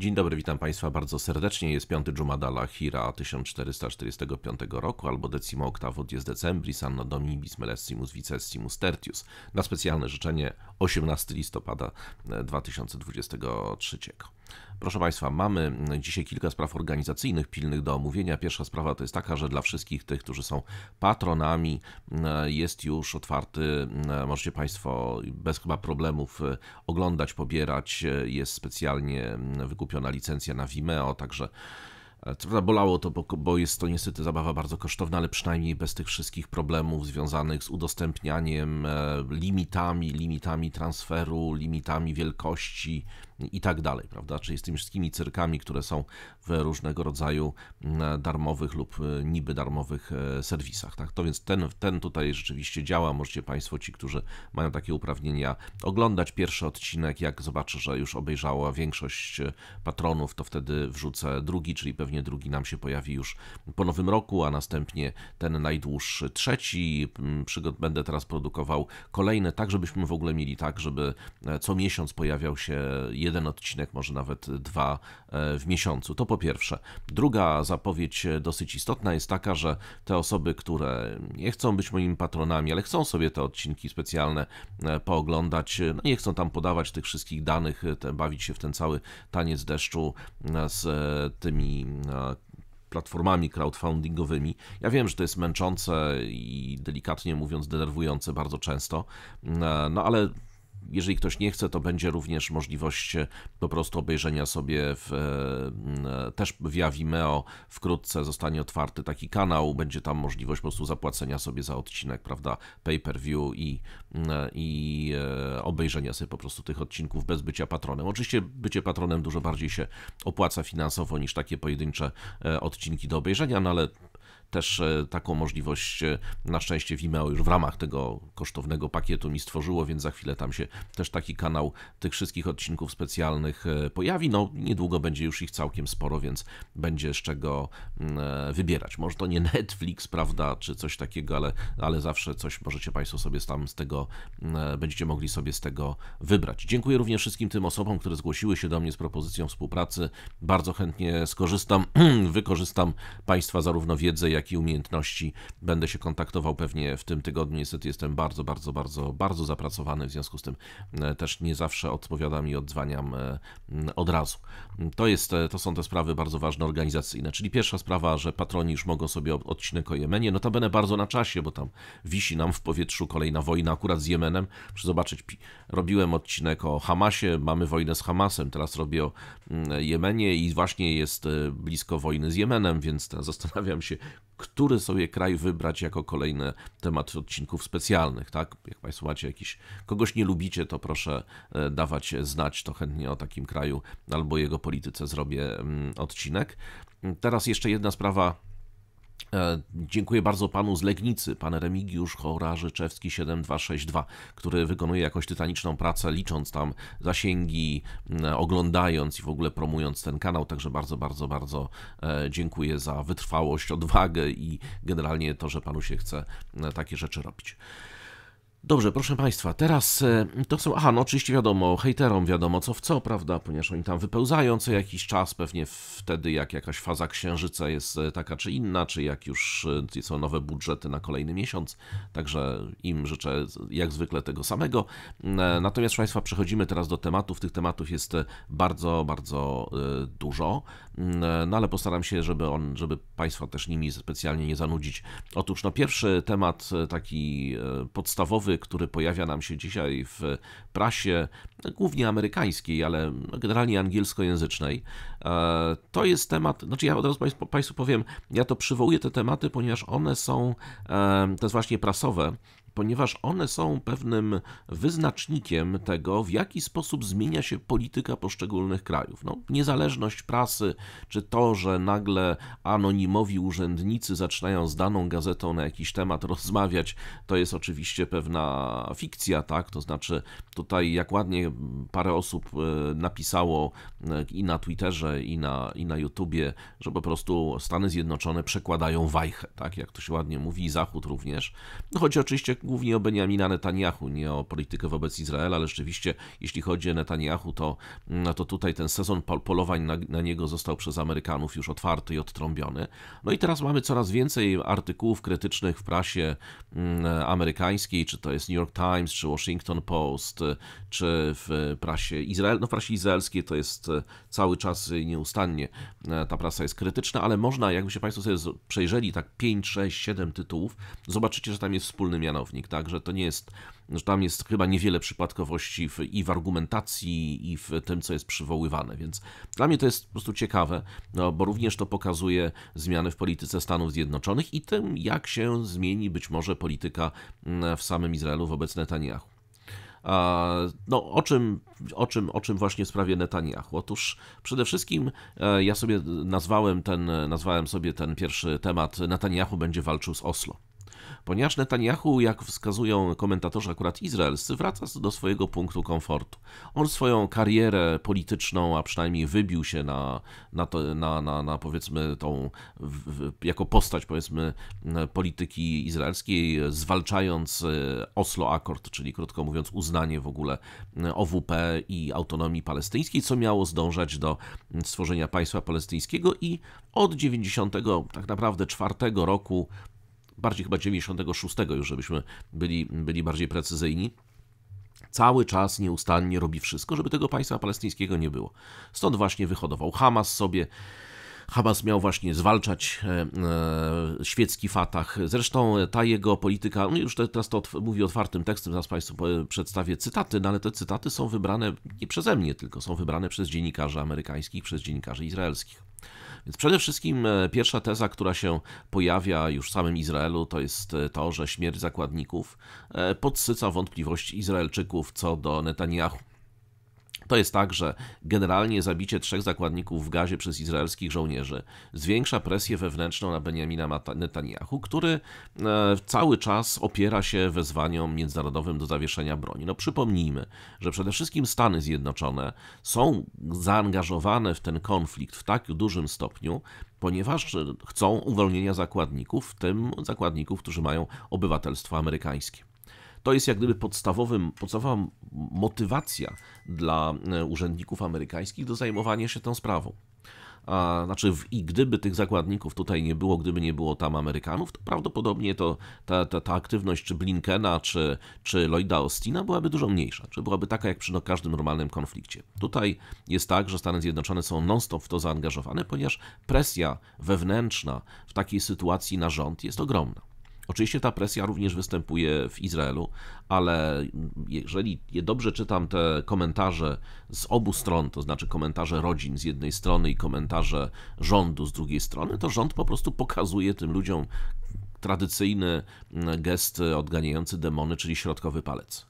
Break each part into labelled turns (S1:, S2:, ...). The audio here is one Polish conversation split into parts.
S1: Dzień dobry, witam Państwa bardzo serdecznie. Jest 5 Dżumadala Hira 1445 roku, albo decimo octavo dies decembris anno domibis melessimus vicessimus tertius. Na specjalne życzenie 18 listopada 2023. E, Proszę Państwa, mamy dzisiaj kilka spraw organizacyjnych pilnych do omówienia. Pierwsza sprawa to jest taka, że dla wszystkich tych, którzy są patronami, e, jest już otwarty, e, możecie Państwo bez chyba problemów e, oglądać, pobierać. Jest specjalnie wykupiona licencja na Vimeo, także. Co prawda bolało to, bo, bo, jest to niestety zabawa bardzo kosztowna, ale przynajmniej bez tych wszystkich problemów związanych z udostępnianiem, limitami, limitami transferu, limitami wielkości, i tak dalej, prawda? Czyli z tymi wszystkimi cyrkami, które są w różnego rodzaju mm, darmowych lub e, niby darmowych e, serwisach, tak? To więc ten, ten tutaj rzeczywiście działa. Możecie Państwo, ci, którzy mają takie uprawnienia, oglądać pierwszy odcinek. Jak zobaczę, że już obejrzała większość e, patronów, to wtedy wrzucę drugi, czyli pewnie drugi nam się pojawi już po nowym roku, a następnie ten najdłuższy trzeci. Mm, przygod będę teraz produkował kolejne, tak żebyśmy w ogóle mieli tak, żeby co miesiąc pojawiał się jeden jeden odcinek, może nawet dwa e, w miesiącu. To po pierwsze. Druga zapowiedź e, dosyć istotna jest taka, że te osoby, które nie chcą być moimi patronami, ale chcą sobie te odcinki specjalne e, pooglądać, no nie chcą tam podawać tych wszystkich danych, te, bawić się w ten cały taniec deszczu z tymi platformami crowdfundingowymi. Ja wiem, że to jest męczące i delikatnie mówiąc denerwujące bardzo często, no ale jeżeli ktoś nie chce, to będzie również możliwość e, po prostu obejrzenia sobie w, e, e, też via Vimeo. Wkrótce zostanie otwarty taki kanał, będzie tam możliwość po prostu zapłacenia sobie za odcinek, prawda, pay-per-view i, i obejrzenia sobie po prostu tych odcinków bez bycia patronem. Oczywiście bycie patronem dużo bardziej się opłaca finansowo niż takie pojedyncze odcinki do obejrzenia, no ale też e, taką możliwość e, na szczęście Vimeo już w ramach tego kosztownego pakietu mi stworzyło, więc za chwilę tam się też taki kanał tych wszystkich odcinków specjalnych e, pojawi. No niedługo będzie już ich całkiem sporo, więc będzie z czego mm, wybierać. Może to nie Netflix, prawda, czy coś takiego, ale, ale zawsze coś możecie Państwo sobie tam z tego, mm, będziecie mogli sobie z tego wybrać. Dziękuję również wszystkim tym osobom, które zgłosiły się do mnie z propozycją współpracy. Bardzo chętnie skorzystam, wykorzystam Państwa zarówno wiedzę, jak jak i umiejętności. Będę się kontaktował pewnie w tym tygodniu. Niestety jestem bardzo, bardzo, bardzo, bardzo zapracowany, w związku z tym e, też nie zawsze odpowiadam i odzwaniam e, od razu. To, jest, e, to są te sprawy bardzo ważne organizacyjne, czyli pierwsza sprawa, że patroni już mogą sobie odcinek o Jemenie, notabene bardzo na czasie, bo tam wisi nam w powietrzu kolejna wojna akurat z Jemenem. Muszę zobaczyć, robiłem odcinek o Hamasie, mamy wojnę z Hamasem, teraz robię o Jemenie i właśnie jest blisko wojny z Jemenem, więc zastanawiam się, który sobie kraj wybrać jako kolejny temat odcinków specjalnych, tak? Jak Państwo macie jakiś, kogoś nie lubicie, to proszę e, dawać znać, to chętnie o takim kraju albo jego polityce zrobię mm, odcinek. Teraz jeszcze jedna sprawa E, dziękuję bardzo panu z Legnicy, pan Remigiusz Chorarzyczewski 7262, który wykonuje jakąś tytaniczną pracę, licząc tam zasięgi, oglądając i w ogóle promując ten kanał. Także bardzo, bardzo, bardzo e, dziękuję za wytrwałość, odwagę i generalnie to, że panu się chce takie rzeczy robić. Dobrze, proszę Państwa, teraz e, to są. Aha, no oczywiście wiadomo, hejterom wiadomo co w co, prawda? Ponieważ oni tam wypełzają co jakiś czas, pewnie wtedy, jak jakaś faza księżyca jest e, taka czy inna, czy jak już e, są nowe budżety na kolejny miesiąc. Także im życzę jak zwykle tego samego. Natomiast, proszę Państwa, przechodzimy teraz do tematów. Tych tematów jest bardzo, bardzo dużo. Mm, e, no ale postaram się, żeby on, żeby Państwa też nimi specjalnie nie zanudzić. Otóż no pierwszy temat e, taki e, podstawowy, który pojawia nam się dzisiaj w prasie, głównie amerykańskiej, ale generalnie angielskojęzycznej, to jest temat, znaczy ja od razu Państwu powiem, ja to przywołuję te tematy, ponieważ one są, to jest właśnie prasowe, ponieważ one są pewnym wyznacznikiem tego, w jaki sposób zmienia się polityka poszczególnych krajów. No, niezależność prasy, czy to, że nagle anonimowi urzędnicy zaczynają z daną gazetą na jakiś temat rozmawiać, to jest oczywiście pewna fikcja, tak? To znaczy, tutaj jak ładnie parę osób e, napisało e, i na Twitterze, i na, i na YouTubie, że po prostu Stany Zjednoczone przekładają wajchę, tak? Jak to się ładnie mówi, i Zachód również. No, choć oczywiście głównie o Benjamina Netanyahu, nie o politykę wobec Izraela, ale rzeczywiście, jeśli chodzi o Netanyahu, to, mm, no to tutaj ten sezon polowań na, na niego został przez Amerykanów już otwarty i odtrąbiony. No i teraz mamy coraz więcej artykułów krytycznych w prasie mm, amerykańskiej, czy to jest New York Times, czy Washington Post, czy w prasie Izrael, no w prasie izraelskiej to jest e, cały czas nieustannie e, ta prasa jest krytyczna, ale można, jakby się Państwo sobie przejrzeli tak 5, 6, 7 tytułów, zobaczycie, że tam jest wspólny mianownik tak, że to nie jest, że tam jest chyba niewiele przypadkowości w, i w argumentacji, i w tym, co jest przywoływane, więc dla mnie to jest po prostu ciekawe, no, bo również to pokazuje zmiany w polityce Stanów Zjednoczonych i tym, jak się zmieni być może polityka mm, w samym Izraelu wobec Netanyahu. No, o czym, o, czym, o czym właśnie w sprawie Netanyahu? Otóż przede wszystkim e, ja sobie nazwałem ten, nazwałem sobie ten pierwszy temat Netanyahu będzie walczył z Oslo ponieważ Netanyahu, jak wskazują komentatorzy akurat izraelscy, wraca do swojego punktu komfortu. On swoją karierę polityczną, a przynajmniej wybił się na, na, to, na, na, na powiedzmy tą, w, jako postać powiedzmy polityki izraelskiej, zwalczając e, Oslo Accord, czyli krótko mówiąc uznanie w ogóle e, OWP i autonomii palestyńskiej, co miało zdążać do stworzenia państwa palestyńskiego i od 90 tak naprawdę czwartego roku bardziej chyba 96 już, żebyśmy byli, byli bardziej precyzyjni cały czas nieustannie robi wszystko, żeby tego państwa palestyńskiego nie było. Stąd właśnie wyhodował Hamas sobie. Hamas miał właśnie zwalczać e, e świecki Fatah. Zresztą ta jego polityka, no już teraz to mówi otwartym tekstem, zaraz Państwu przedstawię cytaty, no ale te cytaty są wybrane nie przeze mnie, tylko są wybrane przez dziennikarzy amerykańskich, przez dziennikarzy izraelskich. Więc przede wszystkim e, pierwsza teza, która się pojawia już w samym Izraelu, to jest e, to, że śmierć zakładników e, podsyca wątpliwość Izraelczyków co do Netanyahu. To jest tak, że generalnie zabicie trzech zakładników w gazie przez izraelskich żołnierzy zwiększa presję wewnętrzną na Benjamina Netanyahu, który e, cały czas opiera się wezwaniom międzynarodowym do zawieszenia broni. No przypomnijmy, że przede wszystkim Stany Zjednoczone są zaangażowane w ten konflikt w tak dużym stopniu, ponieważ chcą uwolnienia zakładników, w tym zakładników, którzy mają obywatelstwo amerykańskie. To jest jak gdyby podstawowym, podstawowa motywacja dla e, urzędników amerykańskich do zajmowania się tą sprawą. A, znaczy, w, i gdyby tych zakładników tutaj nie było, gdyby nie było tam Amerykanów, to prawdopodobnie to, ta, ta, ta aktywność czy Blinkena, czy, czy Lloyda Austina byłaby dużo mniejsza, czy byłaby taka jak przy no, każdym normalnym konflikcie. Tutaj jest tak, że Stany Zjednoczone są non-stop w to zaangażowane, ponieważ presja wewnętrzna w takiej sytuacji na rząd jest ogromna. Oczywiście ta presja również występuje w Izraelu, ale jeżeli je dobrze czytam te komentarze z obu stron, to znaczy komentarze rodzin z jednej strony i komentarze rządu z drugiej strony, to rząd po prostu pokazuje tym ludziom tradycyjny mm, gest odganiający demony, czyli środkowy palec.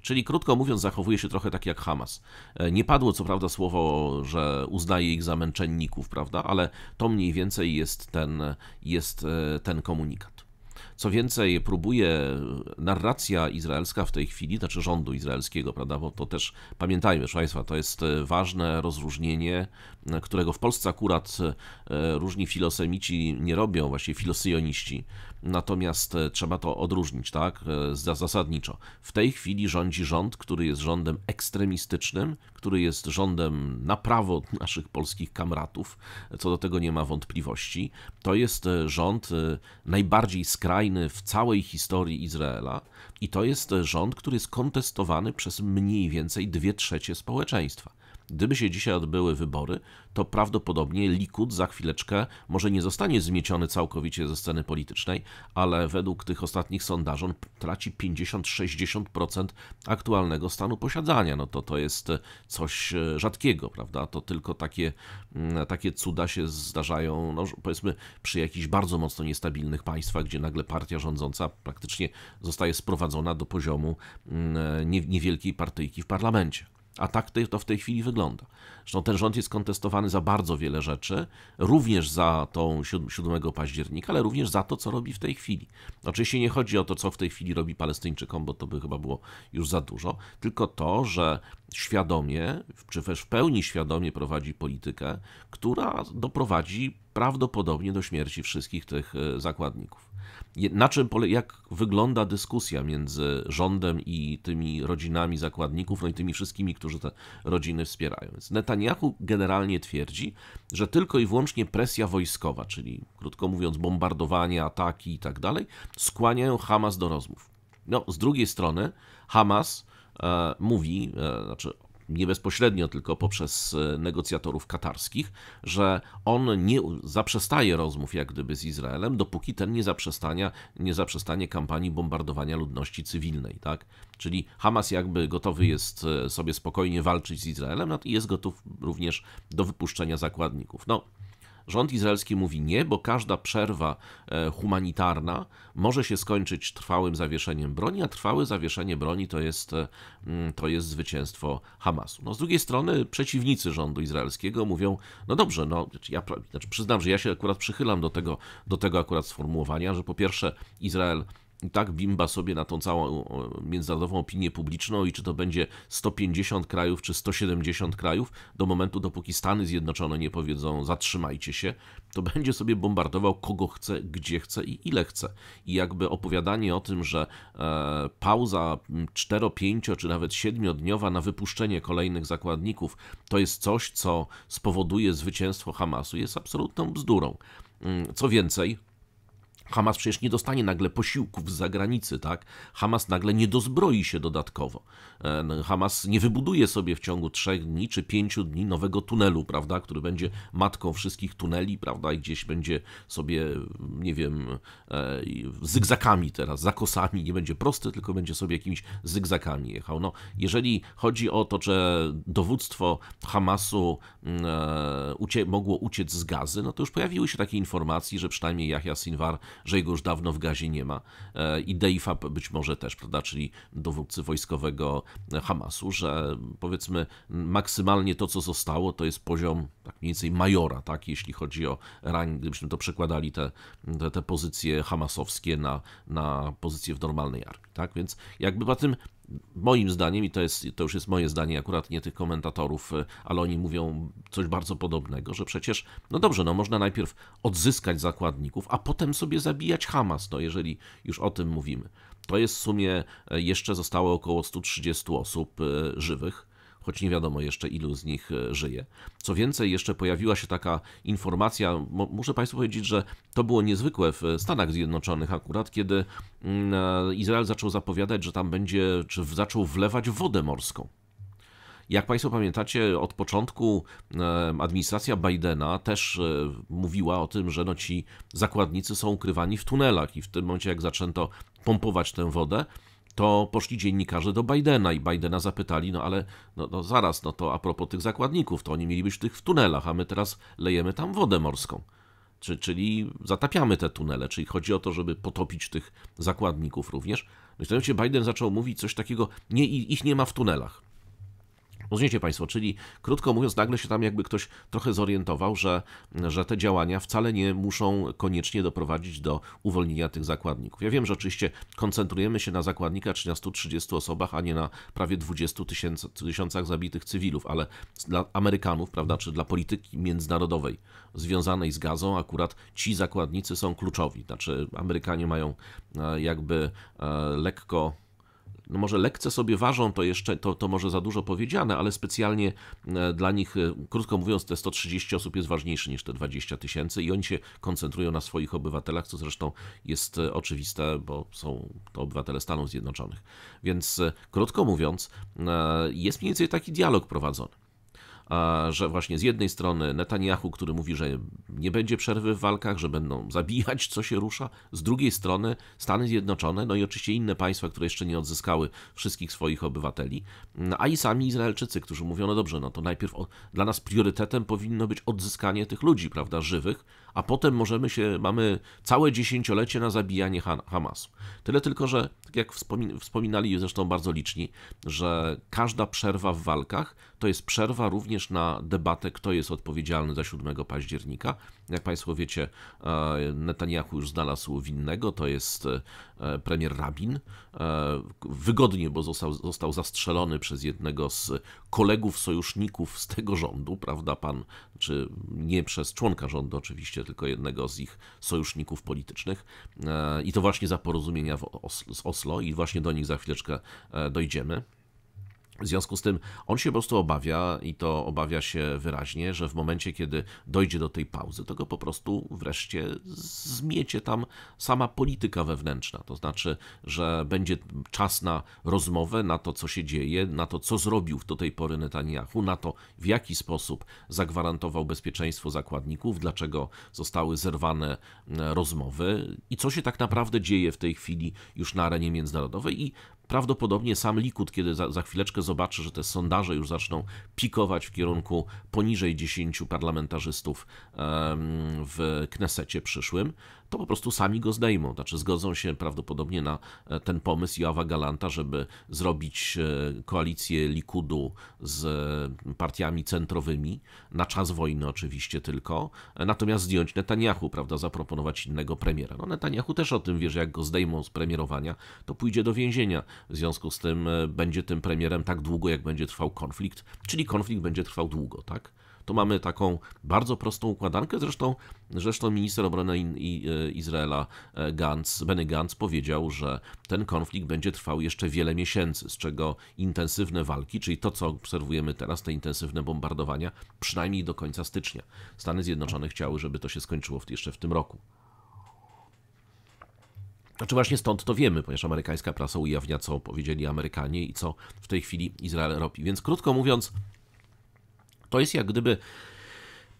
S1: Czyli krótko mówiąc, zachowuje się trochę tak jak Hamas. E, nie padło co prawda słowo, że uznaje ich za męczenników, prawda? Ale to mniej więcej jest ten, jest e, ten komunikat. Co więcej, próbuje narracja izraelska w tej chwili, znaczy rządu izraelskiego, prawda, bo to też pamiętajmy, proszę Państwa, to jest e, ważne rozróżnienie, e, którego w Polsce akurat e, różni filosemici nie robią, właśnie filosyjoniści, natomiast e, trzeba to odróżnić, tak, e, zasadniczo. W tej chwili rządzi rząd, który jest rządem ekstremistycznym, który jest rządem na prawo naszych polskich kamratów, co do tego nie ma wątpliwości. To jest e, rząd najbardziej skrajny w całej historii Izraela i to jest rząd, który jest kontestowany przez mniej więcej dwie trzecie społeczeństwa. Gdyby się dzisiaj odbyły wybory, to prawdopodobnie Likud za chwileczkę może nie zostanie zmieciony całkowicie ze sceny politycznej, ale według tych ostatnich sondaży on traci 50-60% aktualnego stanu posiadania. No to to jest coś e, rzadkiego, prawda? To tylko takie, mm, takie cuda się zdarzają, no powiedzmy, przy jakichś bardzo mocno niestabilnych państwach, gdzie nagle partia rządząca praktycznie zostaje sprowadzona do poziomu mm, e, niewielkiej partyjki w parlamencie. A tak to w tej chwili wygląda. Zresztą ten rząd jest kontestowany za bardzo wiele rzeczy, również za tą 7 października, ale również za to, co robi w tej chwili. Oczywiście nie chodzi o to, co w tej chwili robi Palestyńczykom, bo to by chyba było już za dużo, tylko to, że świadomie, czy też w pełni świadomie prowadzi politykę, która doprowadzi prawdopodobnie do śmierci wszystkich tych e, zakładników na czym, jak wygląda dyskusja między rządem i tymi rodzinami zakładników, no i tymi wszystkimi, którzy te rodziny wspierają. Więc Netanyahu generalnie twierdzi, że tylko i wyłącznie presja wojskowa, czyli krótko mówiąc bombardowanie, ataki i tak dalej, skłaniają Hamas do rozmów. No, z drugiej strony Hamas e, mówi, e, znaczy nie bezpośrednio, tylko poprzez e, negocjatorów katarskich, że on nie zaprzestaje rozmów jak gdyby z Izraelem, dopóki ten nie, zaprzestania, nie zaprzestanie kampanii bombardowania ludności cywilnej. Tak? Czyli Hamas jakby gotowy jest e, sobie spokojnie walczyć z Izraelem, no i jest gotów również do wypuszczenia zakładników. No, Rząd izraelski mówi nie, bo każda przerwa e, humanitarna może się skończyć trwałym zawieszeniem broni, a trwałe zawieszenie broni to jest, e, mm, to jest zwycięstwo Hamasu. No, z drugiej strony przeciwnicy rządu izraelskiego mówią, no dobrze, no, znaczy ja znaczy przyznam, że ja się akurat przychylam do tego, do tego akurat sformułowania, że po pierwsze Izrael i tak bimba sobie na tą całą międzynarodową opinię publiczną i czy to będzie 150 krajów, czy 170 krajów, do momentu, dopóki Stany Zjednoczone nie powiedzą zatrzymajcie się, to będzie sobie bombardował kogo chce, gdzie chce i ile chce. I jakby opowiadanie o tym, że e, pauza 4, 5 czy nawet 7-dniowa na wypuszczenie kolejnych zakładników to jest coś, co spowoduje zwycięstwo Hamasu, jest absolutną bzdurą. Mm, co więcej, Hamas przecież nie dostanie nagle posiłków z zagranicy, tak? Hamas nagle nie dozbroi się dodatkowo. E, Hamas nie wybuduje sobie w ciągu trzech dni czy pięciu dni nowego tunelu, prawda, który będzie matką wszystkich tuneli, prawda, i gdzieś będzie sobie, nie wiem, e, zygzakami teraz, zakosami, nie będzie prosty, tylko będzie sobie jakimiś zygzakami jechał. No, jeżeli chodzi o to, że dowództwo Hamasu mm, e, ucie mogło uciec z gazy, no to już pojawiły się takie informacje, że przynajmniej Yahya Sinwar że jego już dawno w gazie nie ma. E, I Deifab być może też, prawda, czyli dowódcy wojskowego Hamasu, że powiedzmy maksymalnie to, co zostało, to jest poziom tak mniej więcej majora, tak, jeśli chodzi o rang, gdybyśmy to przekładali te, te, te pozycje hamasowskie na, na pozycje w normalnej armii, tak, więc jakby na tym moim zdaniem, i to, jest, to już jest moje zdanie, akurat nie tych komentatorów, y, ale oni mówią coś bardzo podobnego, że przecież, no dobrze, no można najpierw odzyskać zakładników, a potem sobie zabijać Hamas, no jeżeli już o tym mówimy. To jest w sumie, e, jeszcze zostało około 130 osób e, żywych choć nie wiadomo jeszcze ilu z nich e, żyje. Co więcej, jeszcze pojawiła się taka informacja, muszę Państwu powiedzieć, że to było niezwykłe w Stanach Zjednoczonych akurat, kiedy mm, e, Izrael zaczął zapowiadać, że tam będzie, czy zaczął wlewać wodę morską. Jak Państwo pamiętacie, od początku e, administracja Bidena też mówiła o tym, że no ci zakładnicy są ukrywani w tunelach i w tym momencie, jak zaczęto pompować tę wodę, to poszli dziennikarze do Bidena i Bidena zapytali, no ale no, no zaraz, no to a propos tych zakładników, to oni mieli być tych w tunelach, a my teraz lejemy tam wodę morską. Czy, czyli zatapiamy te tunele, czyli chodzi o to, żeby potopić tych zakładników również. No i w tym momencie Biden zaczął mówić coś takiego, nie, ich nie ma w tunelach. Rozumiecie Państwo, czyli krótko mówiąc, nagle się tam jakby ktoś trochę zorientował, że, że te działania wcale nie muszą koniecznie doprowadzić do uwolnienia tych zakładników. Ja wiem, że oczywiście koncentrujemy się na zakładnikach 13-30 osobach, a nie na prawie 20 tysięcy, tysiącach zabitych cywilów, ale dla Amerykanów, prawda, czy dla polityki międzynarodowej związanej z gazą, akurat ci zakładnicy są kluczowi. Znaczy, Amerykanie mają e, jakby e, lekko no może lekce sobie ważą, to jeszcze to, to może za dużo powiedziane, ale specjalnie e, dla nich, e, krótko mówiąc, te 130 osób jest ważniejsze niż te 20 tysięcy i oni się koncentrują na swoich obywatelach, co zresztą jest e, oczywiste, bo są to obywatele Stanów Zjednoczonych. Więc krótko mówiąc, jest mniej więcej taki dialog prowadzony że właśnie z jednej strony Netanyahu, który mówi, że nie będzie przerwy w walkach, że będą zabijać, co się rusza, z drugiej strony Stany Zjednoczone, no i oczywiście inne państwa, które jeszcze nie odzyskały wszystkich swoich obywateli, mm, a i sami Izraelczycy, którzy mówią, no dobrze, no to najpierw dla nas priorytetem powinno być odzyskanie tych ludzi, prawda, żywych, a potem możemy się, mamy całe dziesięciolecie na zabijanie Hamasu. Tyle tylko, że tak jak wspomin wspominali zresztą bardzo liczni, że każda przerwa w walkach to jest przerwa również na debatę, kto jest odpowiedzialny za 7 października jak Państwo wiecie, e, Netanyahu już znalazł winnego, to jest e, premier Rabin. E, wygodnie, bo został, został zastrzelony przez jednego z kolegów, sojuszników z tego rządu, prawda, pan, czy nie przez członka rządu oczywiście, tylko jednego z ich sojuszników politycznych. I to właśnie za porozumienia w Oslo i właśnie do nich za chwileczkę dojdziemy. W związku z tym on się po prostu obawia i to obawia się wyraźnie, że w momencie, kiedy dojdzie do tej pauzy, to go po prostu wreszcie zmiecie tam sama polityka wewnętrzna. To znaczy, że będzie czas na rozmowę, na to, co się dzieje, na to, co zrobił do tej pory Netanyahu, na to, w jaki sposób zagwarantował bezpieczeństwo zakładników, dlaczego zostały zerwane e, rozmowy i co się tak naprawdę dzieje w tej chwili już na arenie międzynarodowej. I Prawdopodobnie sam Likud, kiedy za, za, chwileczkę zobaczy, że te sondaże już zaczną pikować w kierunku poniżej 10 parlamentarzystów w Knesecie przyszłym, to po prostu sami go zdejmą. Znaczy zgodzą się prawdopodobnie na e, ten pomysł Joawa Galanta, żeby zrobić e, koalicję Likudu z e, partiami centrowymi, na czas wojny oczywiście tylko, natomiast zdjąć Netanyahu, prawda, zaproponować innego premiera. No Netanyahu też o tym wie, że jak go zdejmą z premierowania, to pójdzie do więzienia. W związku z tym będzie tym premierem tak długo, jak będzie trwał konflikt, czyli konflikt będzie trwał długo, tak? to mamy taką bardzo prostą układankę. Zresztą, zresztą minister obrony e, Izraela e, Gantz, Benny Gantz powiedział, że ten konflikt będzie trwał jeszcze wiele miesięcy, z czego intensywne walki, czyli to, co obserwujemy teraz, te intensywne bombardowania, przynajmniej do końca stycznia. Stany Zjednoczone chciały, żeby to się skończyło jeszcze w tym roku. Znaczy właśnie stąd to wiemy, ponieważ amerykańska prasa ujawnia, co powiedzieli Amerykanie i co w tej chwili Izrael robi. Więc krótko mówiąc, to jest jak gdyby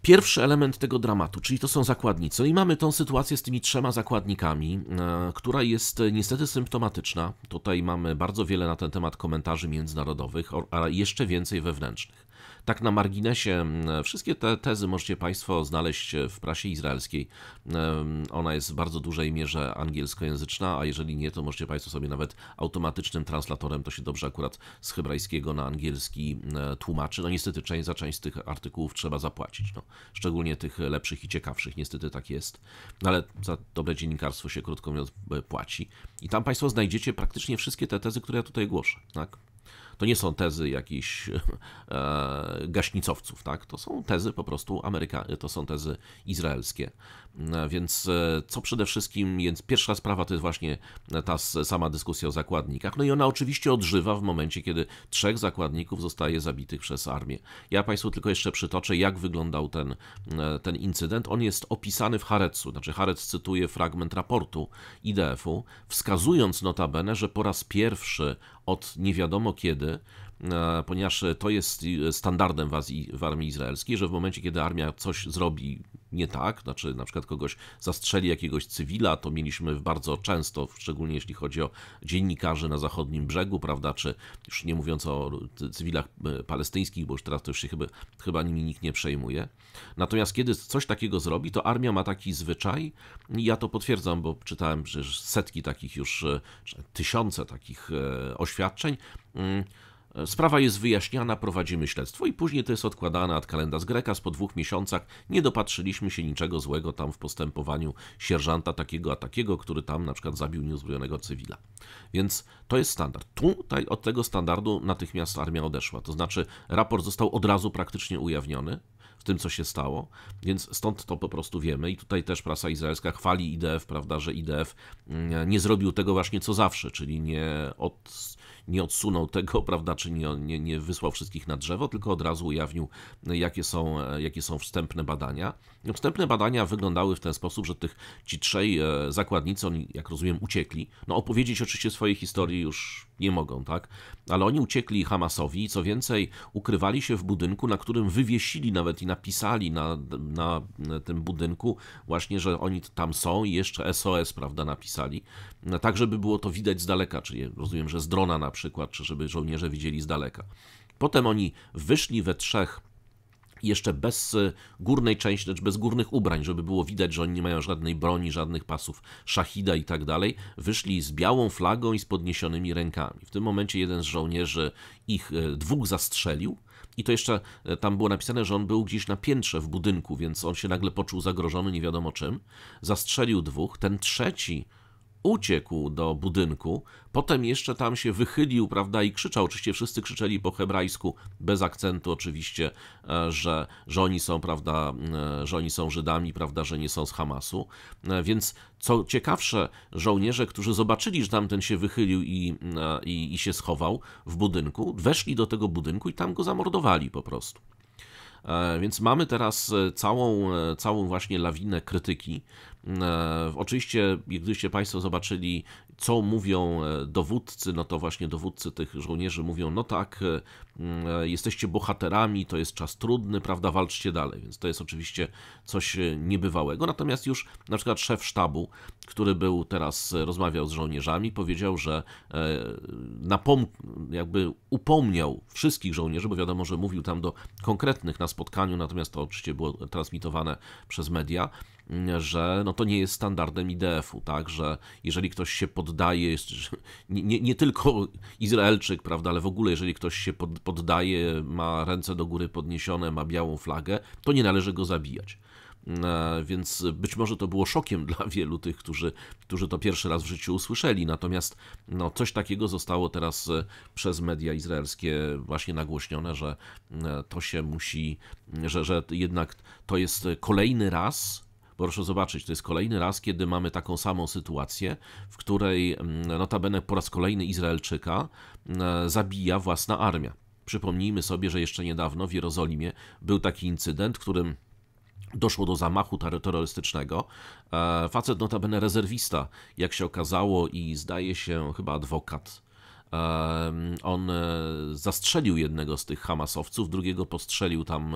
S1: pierwszy element tego dramatu, czyli to są zakładnicy. No i mamy tą sytuację z tymi trzema zakładnikami, e, która jest niestety symptomatyczna. Tutaj mamy bardzo wiele na ten temat komentarzy międzynarodowych, a jeszcze więcej wewnętrznych. Tak na marginesie, mm, wszystkie te tezy możecie Państwo znaleźć w prasie izraelskiej. Mm, ona jest w bardzo dużej mierze angielskojęzyczna, a jeżeli nie, to możecie Państwo sobie nawet automatycznym translatorem, to się dobrze akurat z hebrajskiego na angielski mm, tłumaczy. No niestety część za część z tych artykułów trzeba zapłacić, no. szczególnie tych lepszych i ciekawszych, niestety tak jest. No ale za dobre dziennikarstwo się krótko mówiąc płaci. I tam Państwo znajdziecie praktycznie wszystkie te tezy, które ja tutaj głoszę. Tak? to nie są tezy jakichś e, gaśnicowców, tak? To są tezy po prostu Ameryka to są tezy izraelskie. E, więc e, co przede wszystkim, więc pierwsza sprawa to jest właśnie ta sama dyskusja o zakładnikach. No i ona oczywiście odżywa w momencie, kiedy trzech zakładników zostaje zabitych przez armię. Ja Państwu tylko jeszcze przytoczę, jak wyglądał ten, e, ten incydent. On jest opisany w Harecu, znaczy Harec cytuje fragment raportu IDF-u, wskazując notabene, że po raz pierwszy od nie wiadomo kiedy ponieważ to jest standardem w, Azji, w armii izraelskiej, że w momencie, kiedy armia coś zrobi nie tak, znaczy na przykład kogoś zastrzeli jakiegoś cywila, to mieliśmy bardzo często, szczególnie jeśli chodzi o dziennikarzy na zachodnim brzegu, prawda, czy już nie mówiąc o cywilach e, palestyńskich, bo już teraz to już się chyba, chyba nimi nikt nie przejmuje. Natomiast kiedy coś takiego zrobi, to armia ma taki zwyczaj, ja to potwierdzam, bo czytałem przecież setki takich już, e, tysiące takich e, oświadczeń, mm, Sprawa jest wyjaśniana, prowadzimy śledztwo i później to jest odkładane ad greka. Z Po dwóch miesiącach nie dopatrzyliśmy się niczego złego tam w postępowaniu sierżanta takiego a takiego, który tam na przykład zabił nieuzbrojonego cywila. Więc to jest standard. Tutaj od tego standardu natychmiast armia odeszła. To znaczy raport został od razu praktycznie ujawniony, tym, co się stało, więc stąd to po prostu wiemy. I tutaj też prasa izraelska chwali IDF, prawda, że IDF mm, nie zrobił tego właśnie co zawsze, czyli nie od nie odsunął tego, prawda, czy nie, nie, nie wysłał wszystkich na drzewo, tylko od razu ujawnił, jakie są, e, jakie są wstępne badania. Wstępne badania wyglądały w ten sposób, że tych ci trzej e, zakładnicy, oni jak rozumiem uciekli. No opowiedzieć oczywiście swojej historii już nie mogą, tak? Ale oni uciekli Hamasowi i co więcej ukrywali się w budynku, na którym wywiesili nawet i napisali na, na tym budynku właśnie, że oni tam są i jeszcze SOS, prawda, napisali. No, tak, żeby było to widać z daleka, czyli rozumiem, że z drona na przykład, czy żeby żołnierze widzieli z daleka. Potem oni wyszli we trzech jeszcze bez e, górnej części, lecz znaczy bez górnych ubrań, żeby było widać, że oni nie mają żadnej broni, żadnych pasów szachida i tak dalej, wyszli z białą flagą i z podniesionymi rękami. W tym momencie jeden z żołnierzy ich e, dwóch zastrzelił, i to jeszcze e, tam było napisane, że on był gdzieś na piętrze w budynku, więc on się nagle poczuł zagrożony, nie wiadomo czym. Zastrzelił dwóch. Ten trzeci uciekł do budynku, potem jeszcze tam się wychylił, prawda, i krzyczał. Oczywiście wszyscy krzyczeli po hebrajsku, bez akcentu oczywiście, e, że, że oni są, prawda, e, że oni są Żydami, prawda, że nie są z Hamasu. E, więc co ciekawsze, żołnierze, którzy zobaczyli, że tamten się wychylił i, i, i się schował w budynku, weszli do tego budynku i tam go zamordowali po prostu. Więc mamy teraz całą, całą właśnie lawinę krytyki E, oczywiście, gdybyście Państwo zobaczyli, co mówią e, dowódcy, no to właśnie dowódcy tych żołnierzy mówią, no tak, e, jesteście bohaterami, to jest czas trudny, prawda, walczcie dalej. Więc to jest oczywiście coś niebywałego. Natomiast już na przykład szef sztabu, który był teraz, rozmawiał z żołnierzami, powiedział, że napom jakby upomniał wszystkich żołnierzy, bo wiadomo, że mówił tam do konkretnych na spotkaniu, natomiast to oczywiście było transmitowane przez media, że no to nie jest standardem IDF-u, tak, że jeżeli ktoś się poddaje, nie, nie tylko Izraelczyk, prawda, ale w ogóle jeżeli ktoś się pod, poddaje, ma ręce do góry podniesione, ma białą flagę, to nie należy go zabijać. Mm, e, więc być może to było szokiem dla wielu tych, którzy, którzy to pierwszy raz w życiu usłyszeli. Natomiast no, coś takiego zostało teraz e, przez media izraelskie właśnie nagłośnione, że e, to się musi, że, że jednak to jest kolejny raz proszę zobaczyć, to jest kolejny raz, kiedy mamy taką samą sytuację, w której mm, notabene po raz kolejny Izraelczyka mm, zabija własna armia. Przypomnijmy sobie, że jeszcze niedawno w Jerozolimie był taki incydent, w którym doszło do zamachu terrorystycznego. E, facet notabene rezerwista, jak się okazało, i zdaje się chyba adwokat on e, zastrzelił jednego z tych Hamasowców, drugiego postrzelił tam,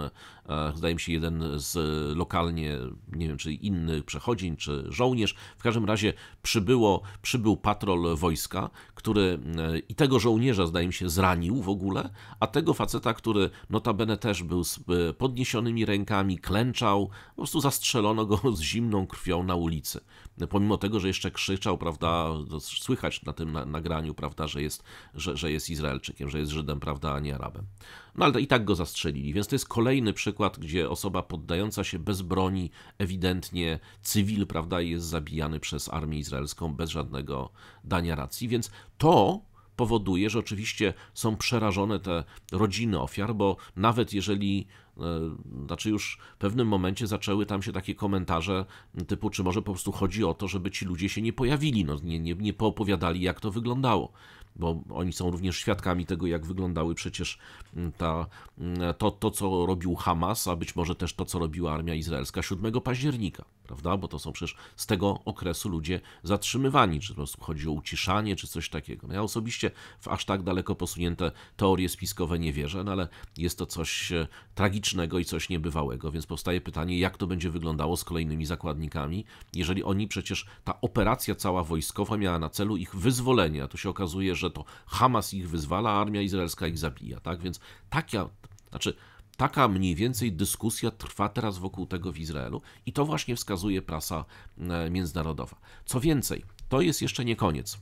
S1: zdaje e, mi się, jeden z lokalnie, nie wiem, czy inny przechodzień, czy żołnierz. W każdym razie przybyło, przybył patrol wojska, który e, i tego żołnierza, zdaje mi się, zranił w ogóle, a tego faceta, który notabene też był z podniesionymi rękami, klęczał, po prostu zastrzelono go z zimną krwią na ulicy. No pomimo tego, że jeszcze krzyczał, prawda, no, słychać na tym nagraniu, prawda, że jest, że, że jest Izraelczykiem, że jest Żydem, prawda, a nie Arabem. No ale i tak go zastrzelili, więc to jest kolejny przykład, gdzie osoba poddająca się bez broni, ewidentnie cywil, prawda, jest zabijany przez armię izraelską bez żadnego dania racji, więc to powoduje, że oczywiście są przerażone te rodziny ofiar, bo nawet jeżeli E, znaczy już w pewnym momencie zaczęły tam się takie komentarze typu, czy może po prostu chodzi o to, żeby ci ludzie się nie pojawili, no, nie, nie, nie poopowiadali, jak to wyglądało bo oni są również świadkami tego, jak wyglądały przecież mm, ta, mm, to, to, co robił Hamas, a być może też to, co robiła armia izraelska 7 października, prawda? Bo to są przecież z tego okresu ludzie zatrzymywani, czy po prostu chodzi o uciszanie, czy coś takiego. No ja osobiście w aż tak daleko posunięte teorie spiskowe nie wierzę, no ale jest to coś e, tragicznego i coś niebywałego, więc powstaje pytanie, jak to będzie wyglądało z kolejnymi zakładnikami, jeżeli oni przecież, ta operacja cała wojskowa miała na celu ich wyzwolenie, a tu się okazuje, że to Hamas ich wyzwala, a armia izraelska ich zabija. Tak więc taka, znaczy, taka mniej więcej dyskusja trwa teraz wokół tego w Izraelu i to właśnie wskazuje prasa e, międzynarodowa. Co więcej, to jest jeszcze nie koniec.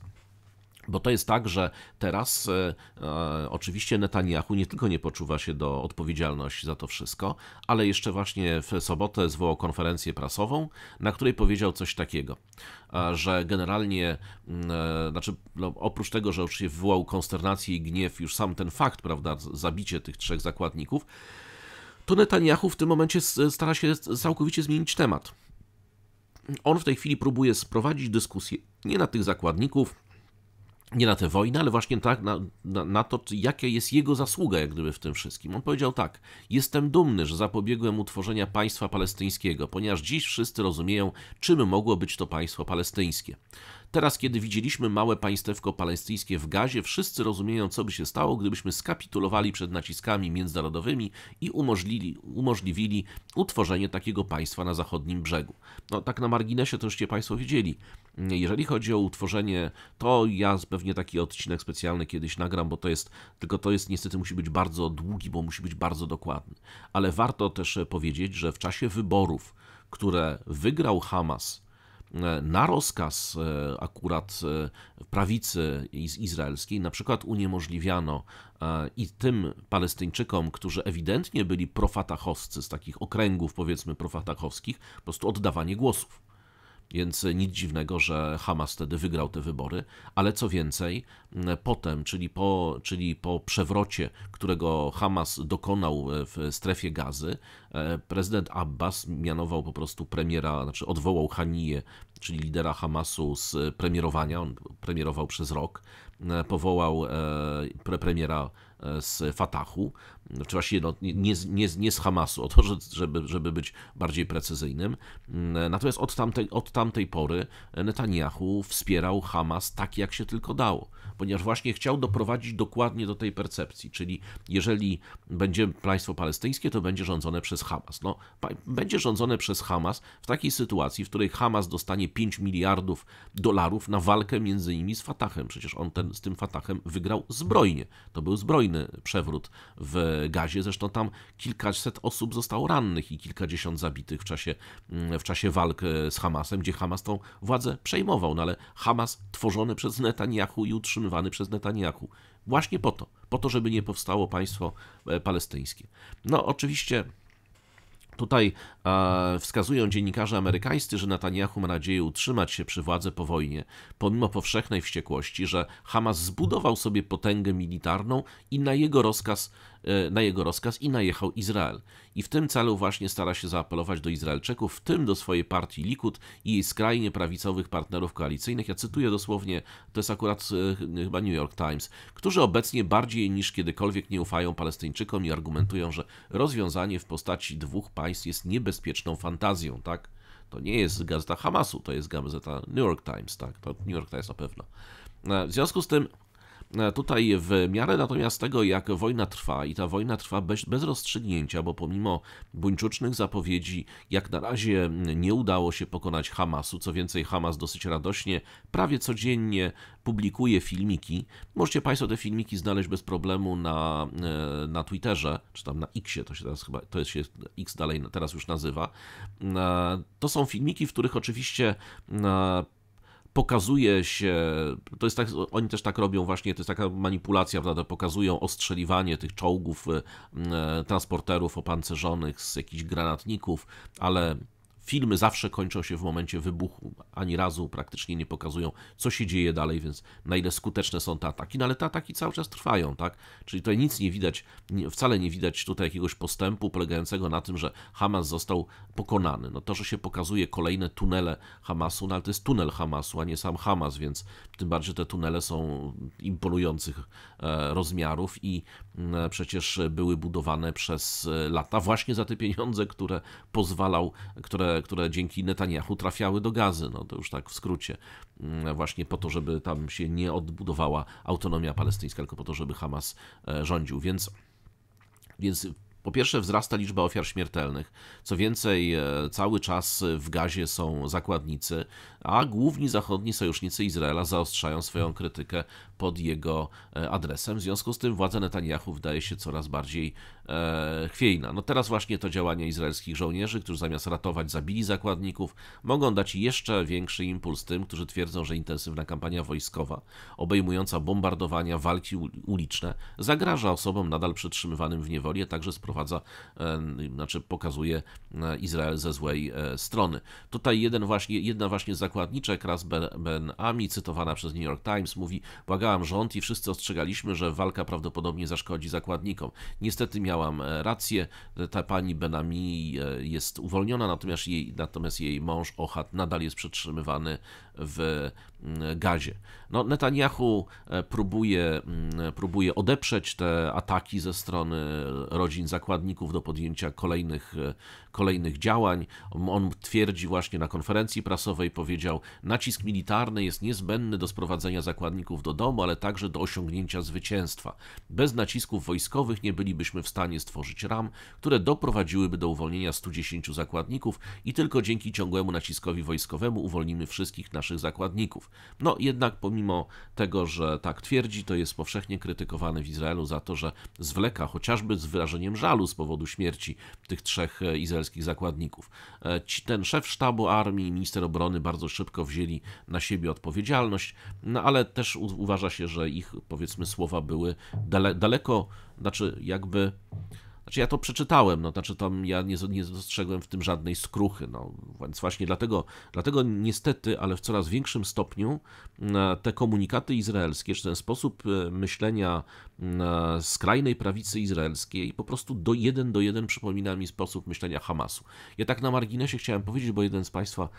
S1: Bo to jest tak, że teraz e, e, oczywiście Netanyahu nie tylko nie poczuwa się do odpowiedzialności za to wszystko, ale jeszcze właśnie w sobotę zwołał konferencję prasową, na której powiedział coś takiego, że generalnie, mm, e, znaczy no, oprócz tego, że oczywiście wywołał konsternację i gniew już sam ten fakt, prawda, zabicie tych trzech zakładników, to Netanyahu w tym momencie stara się całkowicie zmienić temat. On w tej chwili próbuje sprowadzić dyskusję nie na tych zakładników, nie na tę wojnę, ale właśnie tak, na, na, na, to, jaka jest jego zasługa jak gdyby w tym wszystkim. On powiedział tak, jestem dumny, że zapobiegłem utworzenia państwa palestyńskiego, ponieważ dziś wszyscy rozumieją, czym mogło być to państwo palestyńskie. Teraz, kiedy widzieliśmy małe państewko palestyńskie w Gazie, wszyscy rozumieją, co by się stało, gdybyśmy skapitulowali przed naciskami międzynarodowymi i umożliwili utworzenie takiego państwa na zachodnim brzegu. No tak na marginesie to żeście Państwo wiedzieli. Jeżeli chodzi o utworzenie, to ja pewnie taki odcinek specjalny kiedyś nagram, bo to jest, tylko to jest niestety musi być bardzo długi, bo musi być bardzo dokładny. Ale warto też powiedzieć, że w czasie wyborów, które wygrał Hamas, E, na rozkaz e, akurat e, prawicy izraelskiej, na przykład uniemożliwiano i tym Palestyńczykom, którzy ewidentnie byli profatachowscy z takich okręgów, powiedzmy, profatachowskich, po prostu oddawanie głosów. Więc nic dziwnego, że Hamas wtedy wygrał te wybory, ale co więcej, potem, czyli po, czyli po przewrocie, którego Hamas dokonał e, w strefie gazy, e, prezydent Abbas mianował po prostu premiera, znaczy odwołał Haniję, czyli lidera Hamasu z premierowania, on premierował przez rok, e, powołał pre premiera z Fatahu, czy właściwie no, nie, nie, nie z Hamasu, o to, żeby, żeby być bardziej precyzyjnym. Natomiast od tamtej, od tamtej pory Netanyahu wspierał Hamas tak, jak się tylko dało ponieważ właśnie chciał doprowadzić dokładnie do tej percepcji, czyli jeżeli będzie państwo palestyńskie, to będzie rządzone przez Hamas. No, będzie rządzone przez Hamas w takiej sytuacji, w której Hamas dostanie 5 miliardów dolarów na walkę między innymi z Fatahem. Przecież on ten, z tym Fatahem wygrał zbrojnie. To był zbrojny przewrót w Gazie. Zresztą tam kilkaset osób zostało rannych i kilkadziesiąt zabitych w czasie, w czasie walk e, z Hamasem, gdzie Hamas tą władzę przejmował. No ale Hamas tworzony przez Netanyahu i utrzymywany utrzymywany przez Netanyahu. Właśnie po to, po to, żeby nie powstało państwo e, palestyńskie. No oczywiście Tutaj e, wskazują dziennikarze amerykańscy, że Netanyahu ma nadzieję utrzymać się przy władzy po wojnie, pomimo powszechnej wściekłości, że Hamas zbudował sobie potęgę militarną i na jego rozkaz E, na jego rozkaz i najechał Izrael. I w tym celu właśnie stara się zaapelować do Izraelczyków, w tym do swojej partii Likud i jej skrajnie prawicowych partnerów koalicyjnych. Ja cytuję dosłownie, to jest akurat e, chyba New York Times, którzy obecnie bardziej niż kiedykolwiek nie ufają Palestyńczykom i argumentują, że rozwiązanie w postaci dwóch państw jest niebezpieczną fantazją, tak? To nie jest gazeta Hamasu, to jest gazeta New York Times, tak? To New York Times na pewno. E, w związku z tym E, tutaj w miarę natomiast tego, jak wojna trwa i ta wojna trwa bez, bez rozstrzygnięcia, bo pomimo buńczucznych zapowiedzi, jak na razie nie udało się pokonać Hamasu. Co więcej, Hamas dosyć radośnie, prawie codziennie publikuje filmiki. Możecie Państwo te filmiki znaleźć bez problemu na, e, na Twitterze, czy tam na Xie, to się teraz chyba, to się X dalej teraz już nazywa. E, to są filmiki, w których oczywiście pokazuje się, to jest tak, oni też tak robią właśnie, to jest taka manipulacja, prawda, pokazują ostrzeliwanie tych czołgów, y, y, transporterów opancerzonych z jakichś granatników, ale filmy zawsze kończą się w momencie wybuchu, ani razu praktycznie nie pokazują, co się dzieje dalej, więc na ile skuteczne są te ataki, no ale te ataki cały czas trwają, tak? Czyli tutaj nic nie widać, wcale nie widać tutaj jakiegoś postępu polegającego na tym, że Hamas został pokonany. No to, że się pokazuje kolejne tunele Hamasu, no ale to jest tunel Hamasu, a nie sam Hamas, więc tym bardziej te tunele są imponujących e, rozmiarów i Mm, e, przecież były budowane przez e, lata właśnie za te pieniądze, które pozwalał, które, które dzięki Netanyahu trafiały do gazy. No to już tak w skrócie. Mm, e, właśnie po to, żeby tam się nie odbudowała autonomia palestyńska, tylko po to, żeby Hamas rządził. Więc, więc po pierwsze, wzrasta liczba ofiar śmiertelnych. Co więcej, cały czas w gazie są zakładnicy, a główni zachodni sojusznicy Izraela zaostrzają swoją krytykę pod jego e, adresem. W związku z tym władza Netanyahu wydaje się coraz bardziej e, chwiejna. No teraz właśnie to działanie izraelskich żołnierzy, którzy zamiast ratować zabili zakładników, mogą dać jeszcze większy impuls tym, którzy twierdzą, że intensywna kampania wojskowa obejmująca bombardowania, walki uliczne zagraża osobom nadal przetrzymywanym w niewoli, a także sprowadza, e, znaczy pokazuje e, Izrael ze złej e, strony. Tutaj jeden właśnie, jedna właśnie zakładnika zakładniczek Raz Ben Ami, cytowana przez New York Times, mówi Błagałam rząd i wszyscy ostrzegaliśmy, że walka prawdopodobnie zaszkodzi zakładnikom. Niestety miałam e, rację, ta pani Ben Ami e, jest uwolniona, natomiast jej, natomiast jej mąż Ochat nadal jest przetrzymywany w mm, gazie. No, Netanyahu e, próbuje, mm, próbuje odeprzeć te ataki ze strony rodzin zakładników do podjęcia kolejnych, kolejnych działań. On twierdzi właśnie na konferencji prasowej, powiedział, powiedział, nacisk militarny jest niezbędny do sprowadzenia zakładników do domu, ale także do osiągnięcia zwycięstwa. Bez nacisków wojskowych nie bylibyśmy w stanie stworzyć ram, które doprowadziłyby do uwolnienia 110 zakładników i tylko dzięki ciągłemu naciskowi wojskowemu uwolnimy wszystkich naszych zakładników. No jednak pomimo tego, że tak twierdzi, to jest powszechnie krytykowany w Izraelu za to, że zwleka chociażby z wyrażeniem żalu z powodu śmierci tych trzech e, izraelskich zakładników. E, ten szef sztabu armii, minister obrony bardzo szybko wzięli na siebie odpowiedzialność, no ale też uważa się, że ich powiedzmy słowa były dale, daleko, znaczy jakby. Znaczy ja to przeczytałem, no, znaczy tam ja nie, nie dostrzegłem w tym żadnej skruchy, no, więc właśnie dlatego, dlatego niestety, ale w coraz większym stopniu e, te komunikaty izraelskie, czy ten sposób e, myślenia skrajnej prawicy izraelskiej po prostu do jeden do jeden przypomina mi sposób myślenia Hamasu. Ja tak na marginesie chciałem powiedzieć, bo jeden z Państwa,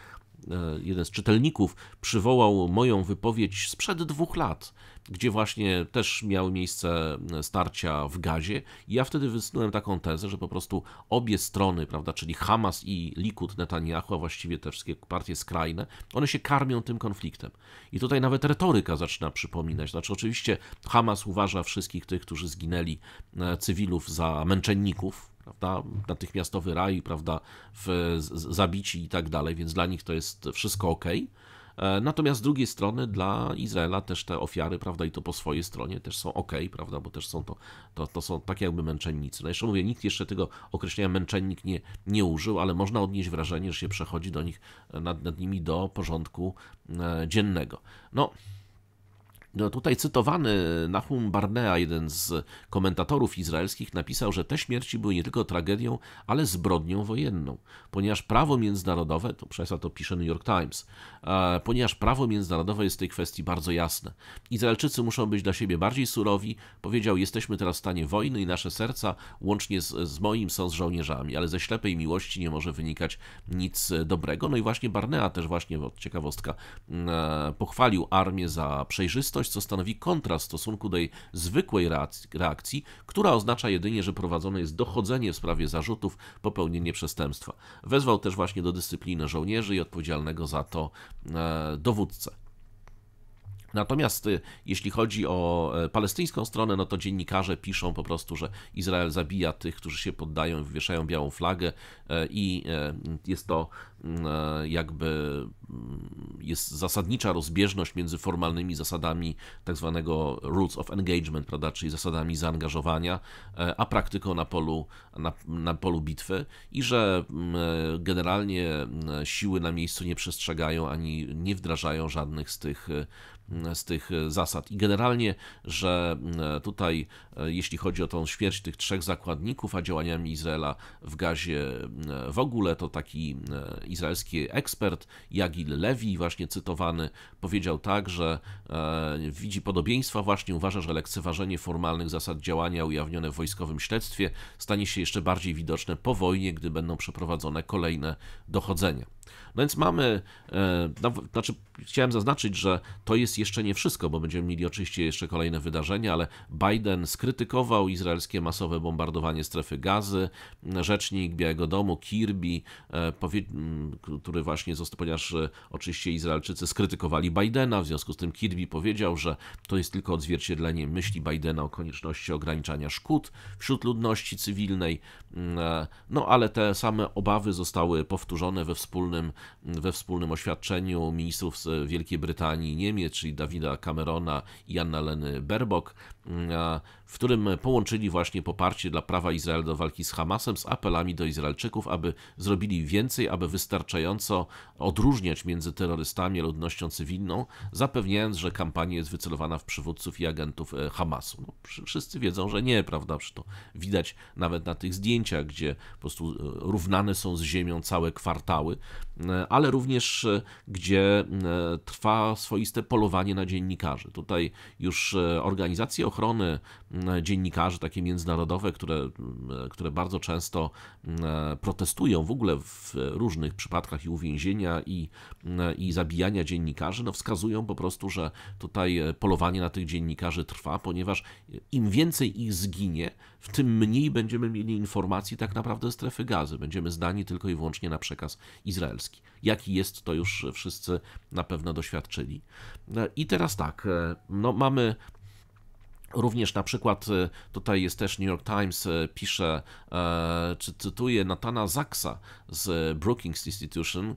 S1: e, jeden z czytelników przywołał moją wypowiedź sprzed dwóch lat, gdzie właśnie też miały miejsce e, starcia w Gazie i ja wtedy wysunąłem taką tezę, że po prostu obie strony, prawda, czyli Hamas i Likud Netanyahu, a właściwie te wszystkie partie skrajne, one się karmią tym konfliktem. I tutaj nawet retoryka zaczyna przypominać. Znaczy oczywiście Hamas uważa wszystkich wszystkich tych, którzy zginęli, e, cywilów za męczenników, prawda, natychmiastowy raj, prawda, w, zabici i tak dalej, więc dla nich to jest wszystko ok. E, natomiast z drugiej strony dla Izraela też te ofiary, prawda, i to po swojej stronie też są ok, prawda, bo też są to, to, to są tak jakby męczennicy. No jeszcze mówię, nikt jeszcze tego określenia męczennik nie, nie użył, ale można odnieść wrażenie, że się przechodzi do nich, e, nad, nad nimi do porządku dziennego. No, no tutaj cytowany Nahum Barnea, jeden z komentatorów izraelskich, napisał, że te śmierci były nie tylko tragedią, ale zbrodnią wojenną, ponieważ prawo międzynarodowe, to przez to pisze New York Times, e, ponieważ prawo międzynarodowe jest w tej kwestii bardzo jasne. Izraelczycy muszą być dla siebie bardziej surowi. Powiedział, jesteśmy teraz w stanie wojny i nasze serca, łącznie z, z moim, są z żołnierzami, ale ze ślepej miłości nie może wynikać nic dobrego. No i właśnie Barnea też właśnie, ciekawostka, mm, e, pochwalił armię za przejrzystość, coś, co stanowi kontrast w stosunku do jej zwykłej reakcji, która oznacza jedynie, że prowadzone jest dochodzenie w sprawie zarzutów popełnienie przestępstwa. Wezwał też właśnie do dyscypliny żołnierzy i odpowiedzialnego za to e, dowódcę. Natomiast y, jeśli chodzi o e, palestyńską stronę, no to dziennikarze piszą po prostu, że Izrael zabija tych, którzy się poddają, wywieszają białą flagę e, i e, jest to mm, jakby mm, jest zasadnicza rozbieżność między formalnymi zasadami tak zwanego rules of engagement, prawda, czyli zasadami zaangażowania, a praktyką na polu, na, na polu bitwy i że mm, generalnie siły na miejscu nie przestrzegają ani nie wdrażają żadnych z tych z tych e, zasad. I generalnie, że e, tutaj, e, jeśli chodzi o tą śmierć tych trzech zakładników, a działaniami Izraela w gazie w ogóle, to taki izraelski ekspert Jagil Lewi, właśnie cytowany, powiedział tak, że widzi podobieństwa, właśnie uważa, że lekceważenie formalnych zasad działania ujawnione w wojskowym śledztwie stanie się jeszcze bardziej widoczne po wojnie, gdy będą przeprowadzone kolejne dochodzenia. No więc mamy, e, no, znaczy chciałem zaznaczyć, że to jest jeszcze nie wszystko, bo będziemy mieli oczywiście jeszcze kolejne wydarzenia, ale Biden skrytykował izraelskie masowe bombardowanie strefy gazy. Rzecznik Białego Domu Kirby, e, który właśnie został, ponieważ e, oczywiście Izraelczycy skrytykowali Bidena, w związku z tym Kirby powiedział, że to jest tylko odzwierciedlenie myśli Bidena o konieczności ograniczania szkód wśród ludności cywilnej. Mm, no ale te same obawy zostały powtórzone we wspólnym we wspólnym oświadczeniu ministrów z Wielkiej Brytanii i Niemiec, czyli Dawida Camerona i Anna Leny Berbok, Mm, w którym połączyli właśnie poparcie dla prawa Izrael do walki z Hamasem z apelami do Izraelczyków, aby zrobili więcej, aby wystarczająco odróżniać między terrorystami a ludnością cywilną, zapewniając, że kampania jest wycelowana w przywódców i agentów e, Hamasu. No, wszyscy wiedzą, że nie, prawda? Przecież to widać nawet na tych zdjęciach, gdzie po prostu e, równane są z ziemią całe kwartały, e, ale również gdzie trwa swoiste polowanie na dziennikarzy. Tutaj już organizacje ochrony ochrony mm, dziennikarzy, takie międzynarodowe, które, mm, które bardzo często mm, protestują w ogóle w różnych przypadkach i uwięzienia, i, i zabijania dziennikarzy, no wskazują po prostu, że tutaj e, polowanie na tych dziennikarzy trwa, ponieważ im więcej ich zginie, w tym mniej będziemy mieli informacji tak naprawdę z strefy gazy. Będziemy zdani tylko i wyłącznie na przekaz izraelski. Jaki jest, to już wszyscy na pewno doświadczyli. E, I teraz tak, e, no mamy Również na przykład e, tutaj jest też New York Times e, pisze, e, czy cytuje Natana Zaksa z Brookings Institution,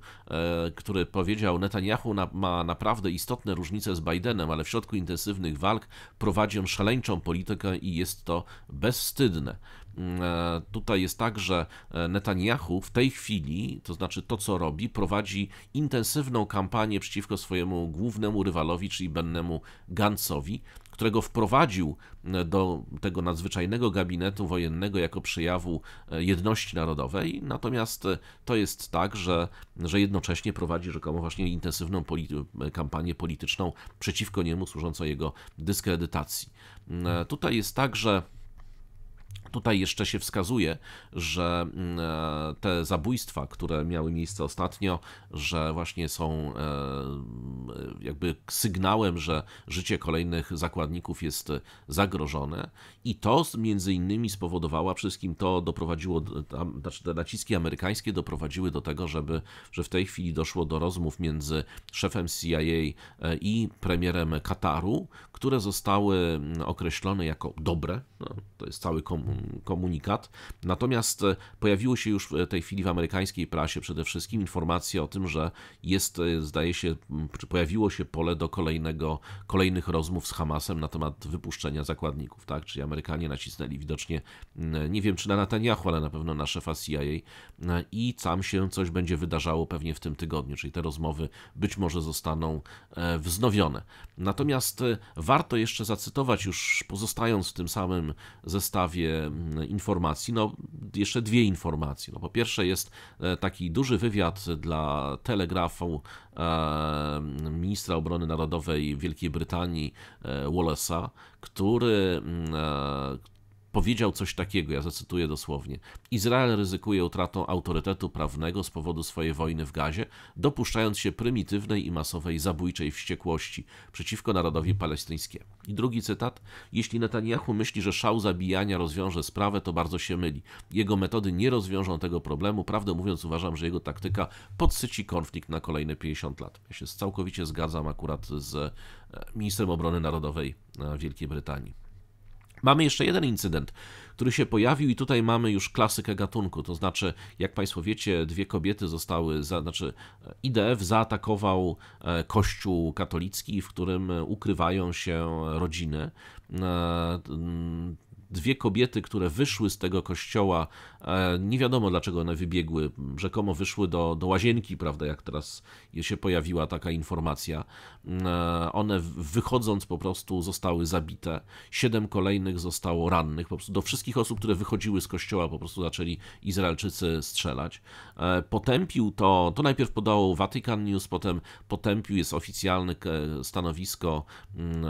S1: który powiedział, Netanyahu ma naprawdę istotne różnice z Bidenem, ale w środku intensywnych walk prowadzi on szaleńczą politykę i jest to bezwstydne. Mm, tutaj jest tak, że Netanyahu w tej chwili, to znaczy to co robi, prowadzi intensywną kampanię przeciwko swojemu głównemu rywalowi, czyli Bennemu Gantzowi, którego wprowadził e, do tego nadzwyczajnego gabinetu wojennego jako przejawu e, jedności narodowej. Natomiast e, to jest tak, że, że jednocześnie prowadzi rzekomo właśnie intensywną polity kampanię polityczną przeciwko niemu, służącą jego dyskredytacji. Tutaj jest tak, że Tutaj jeszcze się wskazuje, że mm, e, te zabójstwa, które miały miejsce ostatnio, że właśnie są e, e, jakby sygnałem, że życie kolejnych zakładników jest zagrożone i to między innymi spowodowało, wszystkim to doprowadziło, znaczy te naciski amerykańskie doprowadziły do tego, żeby, że w tej chwili doszło do rozmów między szefem CIA i premierem Kataru, które zostały mm, określone jako dobre, no, to jest cały komunikat. Natomiast e, pojawiło się już w tej chwili w amerykańskiej prasie przede wszystkim informacje o tym, że jest, e, zdaje się, czy pojawiło się pole do kolejnego, kolejnych rozmów z Hamasem na temat wypuszczenia zakładników, tak? Czyli Amerykanie nacisnęli widocznie, nie wiem czy na Netanyahu, ale na pewno na szefa CIA e, i tam się coś będzie wydarzało pewnie w tym tygodniu, czyli te rozmowy być może zostaną wznowione. Natomiast warto jeszcze zacytować, już pozostając w tym samym zestawie Mm, informacji. No, jeszcze dwie informacje. No, po pierwsze jest e, taki duży wywiad dla Telegrafu e, ministra obrony narodowej Wielkiej Brytanii e, Wallace'a, który mm, powiedział coś takiego, ja zacytuję dosłownie. Izrael ryzykuje utratą autorytetu prawnego z powodu swojej wojny w Gazie, dopuszczając się prymitywnej i masowej zabójczej wściekłości przeciwko narodowi palestyńskiemu. I drugi cytat. Jeśli Netanyahu myśli, że szał zabijania rozwiąże sprawę, to bardzo się myli. Jego metody nie rozwiążą tego problemu. Prawdę mówiąc, uważam, że jego taktyka podsyci konflikt na kolejne 50 lat. Ja się całkowicie zgadzam akurat z e, ministrem obrony narodowej e, Wielkiej Brytanii. Mamy jeszcze jeden incydent, który się pojawił i tutaj mamy już klasykę gatunku, to znaczy, jak Państwo wiecie, dwie kobiety zostały, za, znaczy e, IDF zaatakował e, kościół katolicki, w którym e, ukrywają się rodziny dwie kobiety, które wyszły z tego kościoła, E, nie wiadomo, dlaczego one wybiegły. Rzekomo wyszły do, do łazienki, prawda, jak teraz się pojawiła taka informacja. Mm, e, one wychodząc po prostu zostały zabite. Siedem kolejnych zostało rannych. Po prostu do wszystkich osób, które wychodziły z kościoła, po prostu zaczęli Izraelczycy strzelać. E, potępił to, to najpierw podało Vatican News, potem potępił, jest oficjalne stanowisko mm,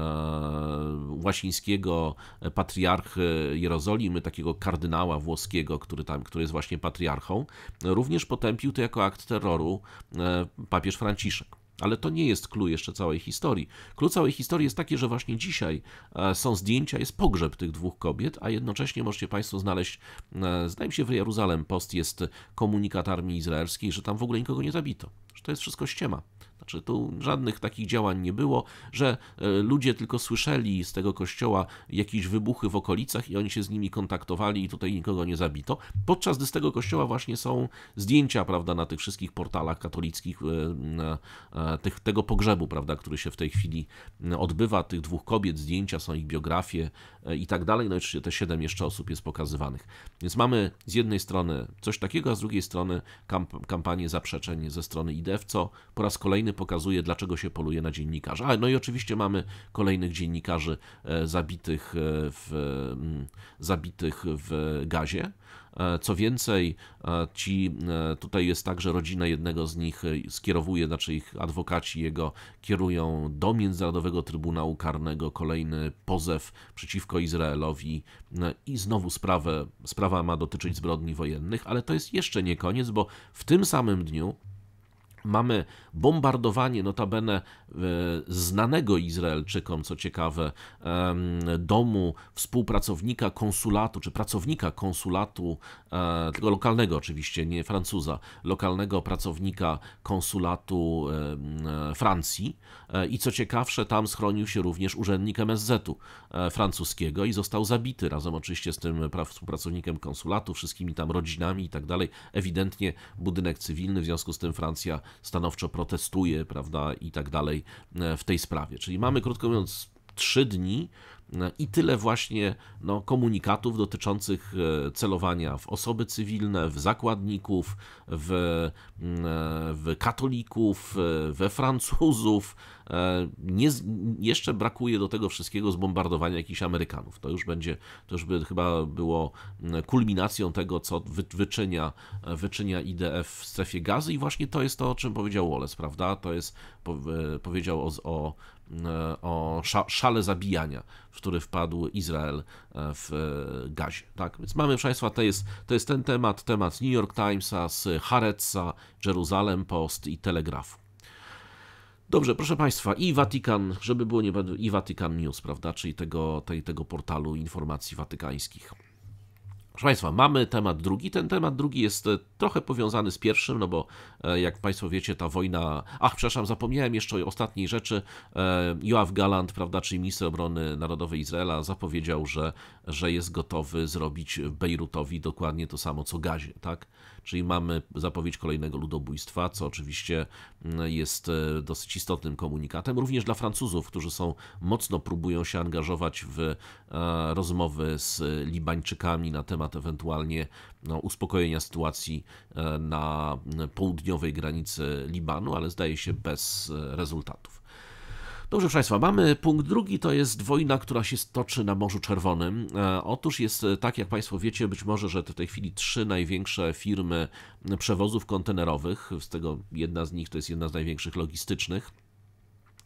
S1: Łasińskiego, patriarchy Jerozolimy, takiego kardynała włoskiego, który tam, który jest właśnie patriarchą, również potępił to jako akt terroru e, papież Franciszek. Ale to nie jest clue jeszcze całej historii. Clue całej historii jest takie, że właśnie dzisiaj e, są zdjęcia, jest pogrzeb tych dwóch kobiet, a jednocześnie możecie Państwo znaleźć, e, zdaje mi się, w Jeruzalem Post jest komunikat armii izraelskiej, że tam w ogóle nikogo nie zabito, że to jest wszystko ściema. Znaczy tu żadnych takich działań nie było, że e, ludzie tylko słyszeli z tego kościoła jakieś wybuchy w okolicach i oni się z nimi kontaktowali i tutaj nikogo nie zabito. Podczas gdy z tego kościoła właśnie są zdjęcia, prawda, na tych wszystkich portalach katolickich e, e, tych, tego pogrzebu, prawda, który się w tej chwili odbywa, tych dwóch kobiet, zdjęcia, są ich biografie i tak dalej. No i oczywiście te siedem jeszcze osób jest pokazywanych. Więc mamy z jednej strony coś takiego, a z drugiej strony kamp kampanię zaprzeczeń ze strony IDF, co po raz kolejny pokazuje dlaczego się poluje na dziennikarzy. A, no i oczywiście mamy kolejnych dziennikarzy e, zabitych e, w, mm, zabitych w gazie. E, co więcej, ci, tutaj jest tak, że rodzina jednego z nich skierowuje, znaczy ich adwokaci jego kierują do Międzynarodowego Trybunału Karnego kolejny pozew przeciwko Izraelowi no i znowu sprawę, sprawa ma dotyczyć zbrodni wojennych, ale to jest jeszcze nie koniec, bo w tym samym dniu mamy bombardowanie notabene e, znanego Izraelczykom, co ciekawe, domu współpracownika konsulatu, czy pracownika konsulatu, e, tego lokalnego oczywiście, nie Francuza, lokalnego pracownika konsulatu e, Francji. I co ciekawsze, tam schronił się również urzędnik MSZ-u francuskiego i został zabity razem oczywiście z tym współpracownikiem konsulatu, wszystkimi tam rodzinami i tak dalej. Ewidentnie budynek cywilny, w związku z tym Francja stanowczo protestuje protestuje, prawda, i tak dalej e, w tej sprawie. Czyli mamy, krótko mówiąc, trzy dni E, I tyle właśnie no, komunikatów dotyczących e, celowania w osoby cywilne, w zakładników, w, mm, e, w katolików, we Francuzów. Nie, jeszcze brakuje do tego wszystkiego zbombardowania jakichś Amerykanów. To już będzie, to już by chyba było mm, kulminacją tego, co wy, wyczynia, wyczynia IDF w strefie gazy i właśnie to jest to, o czym powiedział Wallace, prawda? To jest, powiedział o, o, mm, o szale zabijania, który wpadł Izrael e, w e, gazie. Tak? Więc mamy, proszę Państwa, to jest, to jest ten temat, temat New York Timesa z Haretsa, Jeruzalem Post i Telegrafu. Dobrze, proszę Państwa, i Watykan, żeby było nie i Watykan News, prawda, czyli tego, tej, tego portalu informacji watykańskich. Proszę Państwa, mamy temat drugi. Ten temat drugi jest e, trochę powiązany z pierwszym, no bo e, jak Państwo wiecie, ta wojna. Ach, przepraszam, zapomniałem jeszcze o ostatniej rzeczy. E, Joaf Galant, prawda, czyli minister obrony narodowej Izraela, zapowiedział, że, że jest gotowy zrobić Bejrutowi dokładnie to samo co Gazie, tak? czyli mamy zapowiedź kolejnego ludobójstwa, co oczywiście mm, jest e, dosyć istotnym komunikatem, również dla Francuzów, którzy są mocno próbują się angażować w e, rozmowy z Libańczykami na temat ewentualnie no, uspokojenia sytuacji e, na południowej granicy Libanu, ale zdaje się bez rezultatów. Dobrze, proszę Państwa, mamy punkt drugi, to jest wojna, która się stoczy na Morzu Czerwonym. E, otóż jest e, tak, jak Państwo wiecie, być może, że w tej chwili trzy największe firmy przewozów kontenerowych, z tego jedna z nich to jest jedna z największych logistycznych,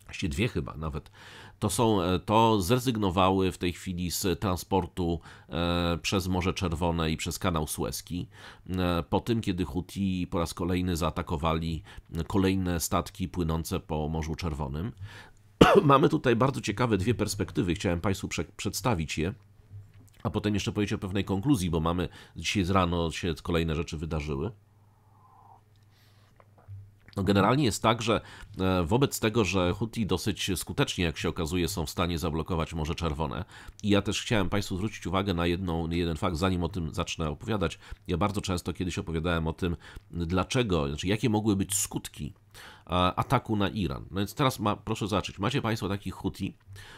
S1: właściwie dwie chyba nawet, to, są, e, to zrezygnowały w tej chwili z transportu przez Morze Czerwone i przez kanał Suezki. Po tym, kiedy Huti po raz kolejny zaatakowali kolejne statki płynące po Morzu Czerwonym. mamy tutaj bardzo ciekawe dwie perspektywy. Chciałem Państwu prze- przedstawić je. A potem jeszcze powiedzieć o pewnej konkluzji, bo mamy dzisiaj z rano się kolejne rzeczy wydarzyły. No, generalnie jest tak, że e, wobec tego, że Hutti dosyć skutecznie, jak się okazuje, są w stanie zablokować Morze Czerwone. I ja też chciałem Państwu zwrócić uwagę na jedną, jeden fakt, zanim o tym zacznę opowiadać. Ja bardzo często kiedyś opowiadałem o tym, dlaczego, znaczy jakie mogły być skutki E, ataku na Iran. No więc teraz ma, proszę zacząć. Macie Państwo takich Huti,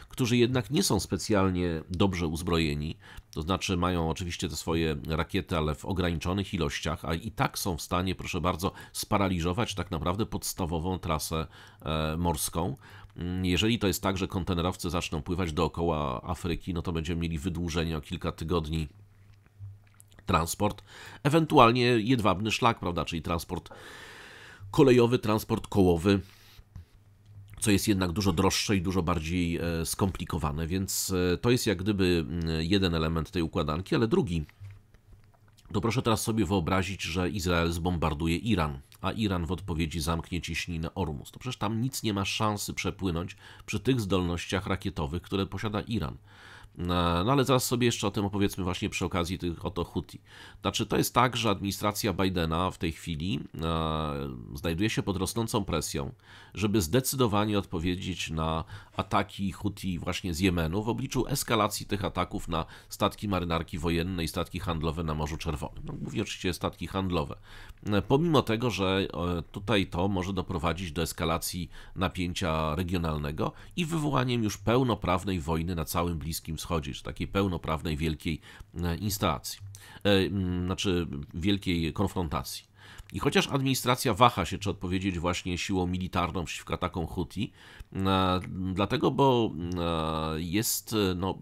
S1: którzy jednak nie są specjalnie dobrze uzbrojeni, to znaczy mają oczywiście te swoje rakiety, ale w ograniczonych ilościach, a i tak są w stanie, proszę bardzo, sparaliżować tak naprawdę podstawową trasę e, morską. Mm, jeżeli to jest tak, że kontenerowcy zaczną pływać dookoła Afryki, no to będziemy mieli wydłużenie o kilka tygodni transport, ewentualnie jedwabny szlak, prawda, czyli transport kolejowy transport kołowy, co jest jednak dużo droższe i dużo bardziej e, skomplikowane, więc e, to jest jak gdyby mm, jeden element tej układanki, ale drugi to proszę teraz sobie wyobrazić, że Izrael zbombarduje Iran, a Iran w odpowiedzi zamknie ciśninę Ormus. To przecież tam nic nie ma szansy przepłynąć przy tych zdolnościach rakietowych, które posiada Iran. No ale zaraz sobie jeszcze o tym opowiedzmy właśnie przy okazji tych oto Huti. Znaczy to jest tak, że administracja Bidena w tej chwili e, znajduje się pod rosnącą presją, żeby zdecydowanie odpowiedzieć na ataki Huti właśnie z Jemenu w obliczu eskalacji tych ataków na statki marynarki wojennej, statki handlowe na Morzu Czerwonym. No, głównie oczywiście statki handlowe. E, pomimo tego, że e, tutaj to może doprowadzić do eskalacji napięcia regionalnego i wywołaniem już pełnoprawnej wojny na całym Bliskim Wschodzie Wschodzie, czy takiej pełnoprawnej wielkiej e, instalacji, e, znaczy wielkiej konfrontacji. I chociaż administracja waha się, czy odpowiedzieć właśnie siłą militarną przeciwko atakom Huti, e, dlatego, bo jest, no,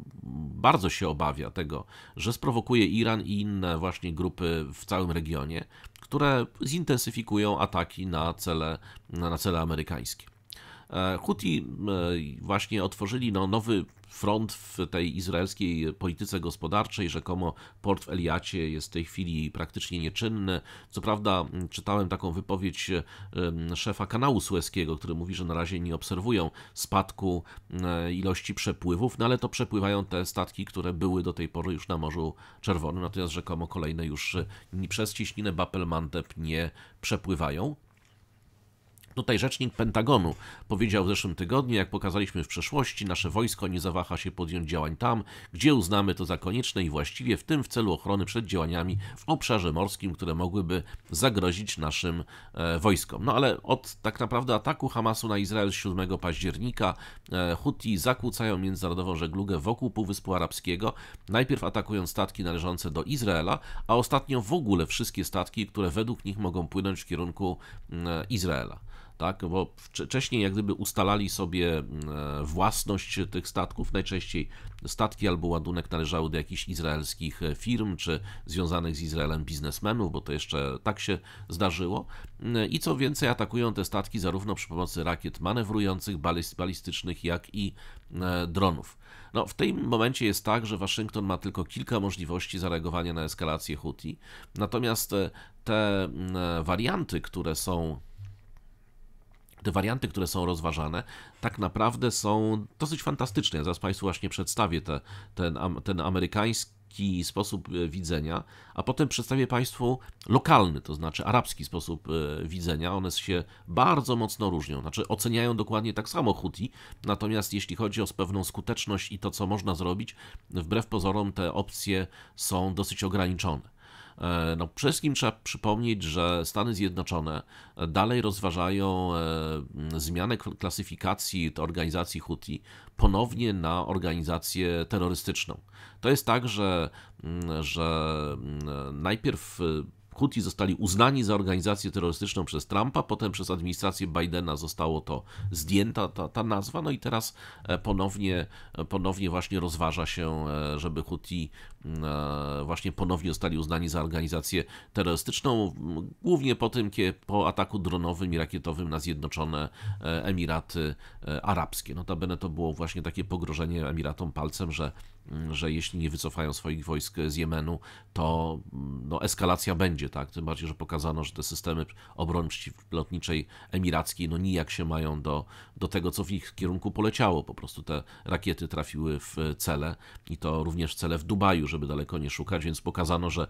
S1: bardzo się obawia tego, że sprowokuje Iran i inne właśnie grupy w całym regionie, które zintensyfikują ataki na cele, na cele amerykańskie. E, Huti e, właśnie otworzyli no, nowy front w tej izraelskiej polityce gospodarczej. Rzekomo port w Eliacie jest w tej chwili praktycznie nieczynny. Co prawda czytałem taką wypowiedź e, szefa kanału sueskiego, który mówi, że na razie nie obserwują spadku ilości przepływów, no ale to przepływają te statki, które były do tej pory już na Morzu Czerwonym, natomiast rzekomo kolejne już przez cieśninę Bapelmantep nie przepływają. Tutaj rzecznik Pentagonu powiedział w zeszłym tygodniu, jak pokazaliśmy w przeszłości, nasze wojsko nie zawaha się podjąć działań tam, gdzie uznamy to za konieczne i właściwie, w tym w celu ochrony przed działaniami w obszarze morskim, które mogłyby zagrozić naszym e, wojskom. No ale od tak naprawdę ataku Hamasu na Izrael z 7 października e, Huti zakłócają międzynarodową żeglugę wokół Półwyspu Arabskiego, najpierw atakując statki należące do Izraela, a ostatnio w ogóle wszystkie statki, które według nich mogą płynąć w kierunku e, Izraela tak? bo wcześniej jak gdyby ustalali sobie mm, e, własność tych statków, najczęściej statki albo ładunek należały do jakichś izraelskich e, firm czy związanych z Izraelem biznesmenów, bo to jeszcze tak się zdarzyło. Mm, e, I co więcej, atakują te statki zarówno przy pomocy rakiet manewrujących, balistycznych, jak i dronów. No, w tym momencie jest tak, że Waszyngton ma tylko kilka możliwości zareagowania na eskalację Houthi, natomiast te mm, warianty, które są te warianty, które są rozważane, tak naprawdę są dosyć fantastyczne. Ja zaraz Państwu właśnie przedstawię te, ten, ten amerykański sposób e, widzenia, a potem przedstawię Państwu lokalny, to znaczy arabski sposób e, widzenia. One się bardzo mocno różnią, znaczy oceniają dokładnie tak samo Huti, natomiast jeśli chodzi o pewną skuteczność i to, co można zrobić, wbrew pozorom te opcje są dosyć ograniczone. E, no, przede wszystkim trzeba przypomnieć, że Stany Zjednoczone e, dalej rozważają e, zmianę klasyfikacji organizacji Houthi ponownie na organizację terrorystyczną. To jest tak, że, że najpierw y, Huti zostali uznani za organizację terrorystyczną przez Trumpa, potem przez administrację Bidena zostało to zdjęta ta, ta nazwa, no i teraz e, ponownie, e, ponownie właśnie rozważa się, e, żeby Huti właśnie ponownie zostali uznani za organizację terrorystyczną, głównie po tym, kiedy po ataku dronowym i rakietowym na Zjednoczone Emiraty Arabskie. Notabene to było właśnie takie pogrożenie Emiratom palcem, że Mm, że jeśli nie wycofają swoich wojsk z Jemenu, to mm, no, eskalacja będzie, tak? Tym bardziej, że pokazano, że te systemy obrony przeciwlotniczej emirackiej no nijak się mają do, do tego, co w ich kierunku poleciało. Po prostu te rakiety trafiły w cele i to również w cele w Dubaju, żeby daleko nie szukać, więc pokazano, że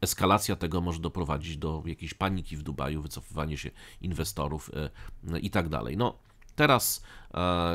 S1: eskalacja tego może doprowadzić do jakiejś paniki w Dubaju, wycofywanie się inwestorów y, y, i tak dalej. No, teraz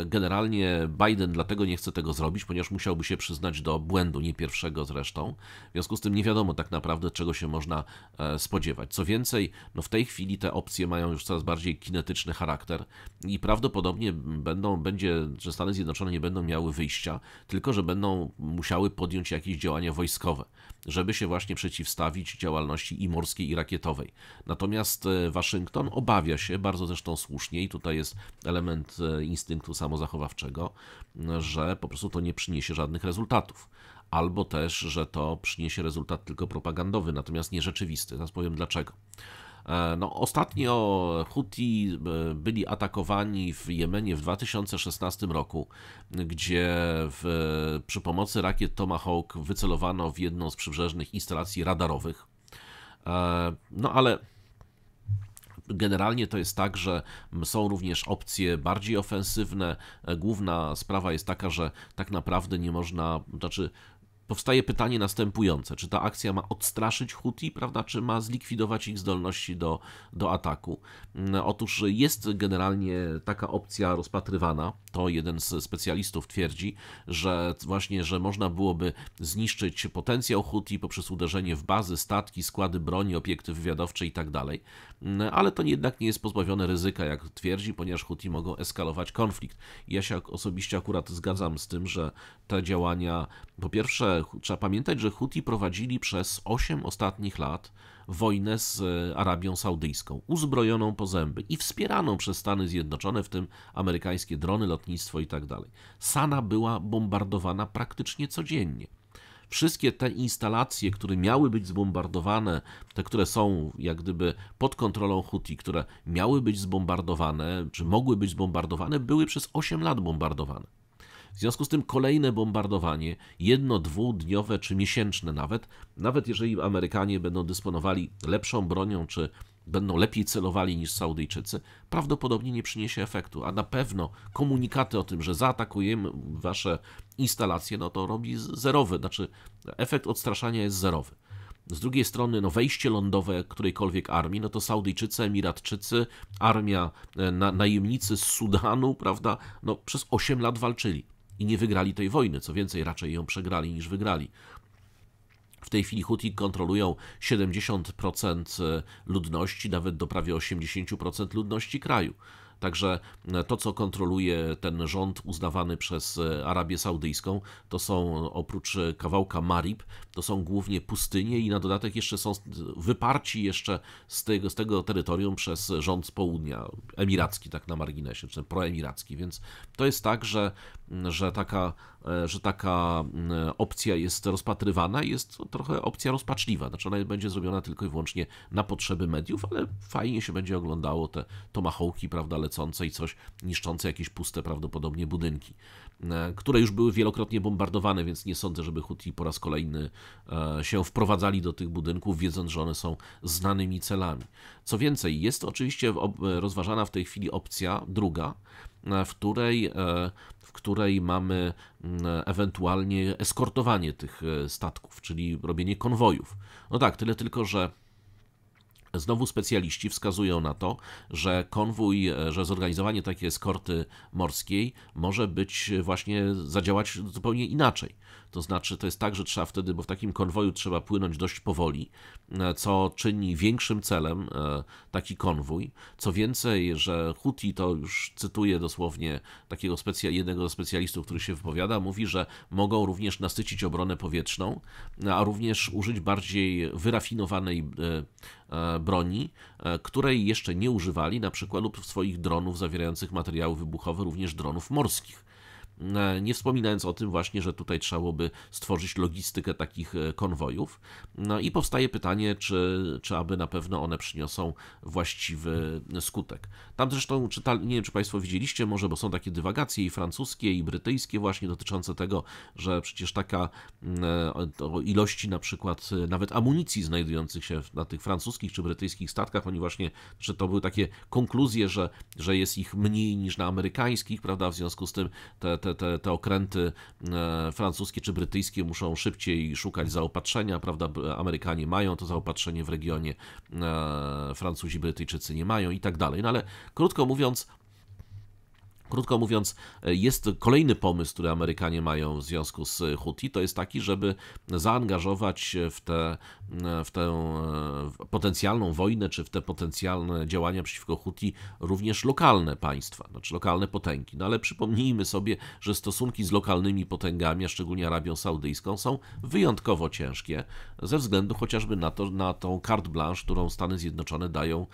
S1: Generalnie Biden dlatego nie chce tego zrobić, ponieważ musiałby się przyznać do błędu, nie pierwszego zresztą. W związku z tym nie wiadomo tak naprawdę, czego się można e, spodziewać. Co więcej, no w tej chwili te opcje mają już coraz bardziej kinetyczny charakter i prawdopodobnie będą, będzie, że Stany Zjednoczone nie będą miały wyjścia, tylko że będą musiały podjąć jakieś działania wojskowe, żeby się właśnie przeciwstawić działalności i morskiej, i rakietowej. Natomiast e, Waszyngton obawia się, bardzo zresztą słusznie, i tutaj jest element instytucji, e, instynktu samozachowawczego, że po prostu to nie przyniesie żadnych rezultatów. Albo też, że to przyniesie rezultat tylko propagandowy, natomiast nie rzeczywisty. Teraz powiem dlaczego. E, no, ostatnio Houthi e, byli atakowani w Jemenie w 2016 roku, gdzie w, przy pomocy rakiet Tomahawk wycelowano w jedną z przybrzeżnych instalacji radarowych. E, no ale Generalnie to jest tak, że są również opcje bardziej ofensywne. Główna sprawa jest taka, że tak naprawdę nie można, znaczy powstaje pytanie następujące: czy ta akcja ma odstraszyć Huti, prawda, czy ma zlikwidować ich zdolności do, do ataku? Mm, otóż jest generalnie taka opcja rozpatrywana. To jeden z specjalistów twierdzi, że właśnie, że można byłoby zniszczyć potencjał Huti poprzez uderzenie w bazy, statki, składy broni, obiekty wywiadowcze itd. Tak no, ale to jednak nie jest pozbawione ryzyka, jak twierdzi, ponieważ Huti mogą eskalować konflikt. Ja się osobiście akurat zgadzam z tym, że te działania, po pierwsze, trzeba pamiętać, że Huti prowadzili przez 8 ostatnich lat wojnę z e, Arabią Saudyjską, uzbrojoną po zęby i wspieraną przez Stany Zjednoczone, w tym amerykańskie drony, lotnictwo itd. Tak Sana była bombardowana praktycznie codziennie wszystkie te instalacje, które miały być zbombardowane, te, które są jak gdyby pod kontrolą Huti, które miały być zbombardowane, czy mogły być zbombardowane, były przez 8 lat bombardowane. W związku z tym kolejne bombardowanie, jedno, dwudniowe czy miesięczne nawet, nawet jeżeli Amerykanie będą dysponowali lepszą bronią czy będą lepiej celowali niż Saudyjczycy, prawdopodobnie nie przyniesie efektu, a na pewno komunikaty o tym, że zaatakujemy wasze instalacje, no to robi zerowy, znaczy efekt odstraszania jest zerowy. Z drugiej strony, no wejście lądowe którejkolwiek armii, no to Saudyjczycy, Emiratczycy, armia e, na, najemnicy z Sudanu, prawda, no przez 8 lat walczyli i nie wygrali tej wojny, co więcej, raczej ją przegrali niż wygrali. W tej chwili Houthi kontrolują 70% ludności, nawet do prawie 80% ludności kraju. Także e, to, co kontroluje ten rząd uznawany przez e, Arabię Saudyjską, to są oprócz e, kawałka Marib, to są głównie pustynie i na dodatek jeszcze są wyparci jeszcze z tego, z tego terytorium przez rząd z południa, emiracki tak na marginesie, czy proemiracki, więc to jest tak, że, że, taka, że taka opcja jest rozpatrywana i jest trochę opcja rozpaczliwa, znaczy ona będzie zrobiona tylko i wyłącznie na potrzeby mediów, ale fajnie się będzie oglądało te tomahawki, prawda, lecące i coś niszczące jakieś puste prawdopodobnie budynki, e, które już były wielokrotnie bombardowane, więc nie sądzę, żeby Huti po raz kolejny e, się wprowadzali do tych budynków, wiedząc, że one są znanymi celami. Co więcej, jest oczywiście rozważana w tej chwili opcja druga, e, w której, w której mamy mm, ewentualnie eskortowanie tych statków, czyli robienie konwojów. No tak, tyle tylko, że Znowu specjaliści wskazują na to, że konwój, e, że zorganizowanie takiej eskorty morskiej może być e, właśnie zadziałać zupełnie inaczej. To znaczy, to jest tak, że trzeba wtedy, bo w takim konwoju trzeba płynąć dość powoli, e, co czyni większym celem taki konwój. Co więcej, że Huti, to już cytuję dosłownie takiego specja, jednego z specjalistów, który się wypowiada, mówi, że mogą również nasycić obronę powietrzną, a również użyć bardziej wyrafinowanej E, broni, e, której jeszcze nie używali, na przykład lub swoich dronów zawierających materiały wybuchowe, również dronów morskich. E, nie wspominając o tym właśnie, że tutaj trzeba byłoby stworzyć logistykę takich e, konwojów. No i powstaje pytanie, czy, czy aby na pewno one przyniosą właściwy e, skutek. Tam zresztą, czyta, nie wiem czy Państwo widzieliście może, bo są takie dywagacje i francuskie, i brytyjskie właśnie dotyczące tego, że przecież taka ilości na przykład nawet amunicji znajdujących się na tych francuskich czy brytyjskich statkach, oni właśnie, że to były takie konkluzje, że, że jest ich mniej niż na amerykańskich, prawda, w związku z tym te, te te, te, te okręty e, francuskie czy brytyjskie muszą szybciej szukać zaopatrzenia, prawda? Amerykanie mają to zaopatrzenie w regionie, e, Francuzi, Brytyjczycy nie mają i tak dalej. No ale krótko mówiąc, Krótko mówiąc, e, jest kolejny pomysł, który Amerykanie mają w związku z Houthi, to jest taki, żeby zaangażować w, te, e, w tę e, potencjalną wojnę, czy w te potencjalne działania przeciwko Houthi również lokalne państwa, znaczy lokalne potęgi. No ale przypomnijmy sobie, że stosunki z lokalnymi potęgami, a szczególnie Arabią Saudyjską, są wyjątkowo ciężkie, ze względu chociażby na, to, na tą carte blanche, którą Stany Zjednoczone dają,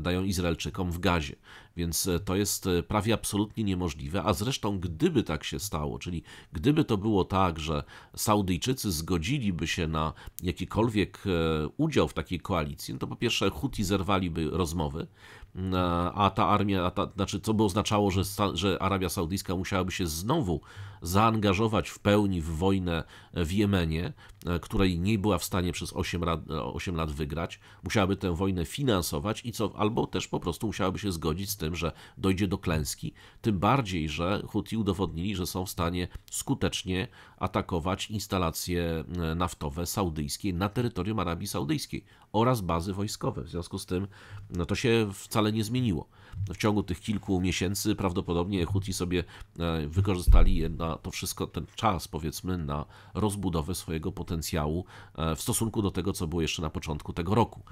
S1: dają Izraelczykom w gazie. Więc e, to jest e, prawie absolutnie niemożliwe, a zresztą gdyby tak się stało, czyli gdyby to było tak, że Saudyjczycy zgodziliby się na jakikolwiek e, udział w takiej koalicji, no to po pierwsze Huti zerwaliby rozmowy, mm, a ta armia, a ta, znaczy co by oznaczało, że, że Arabia Saudyjska musiałaby się znowu zaangażować w pełni w wojnę w Jemenie, e, której nie była w stanie przez 8 lat, 8 e, lat wygrać, musiałaby tę wojnę finansować i co, albo też po prostu musiałaby się zgodzić z tym, że dojdzie do klęski, tym bardziej, że Houthi udowodnili, że są w stanie skutecznie atakować instalacje e, naftowe saudyjskie na terytorium Arabii Saudyjskiej oraz bazy wojskowe. W związku z tym no to się wcale nie zmieniło. No, w ciągu tych kilku miesięcy prawdopodobnie Huti sobie e, wykorzystali na to wszystko, ten czas powiedzmy, na rozbudowę swojego potencjału e, w stosunku do tego, co było jeszcze na początku tego roku.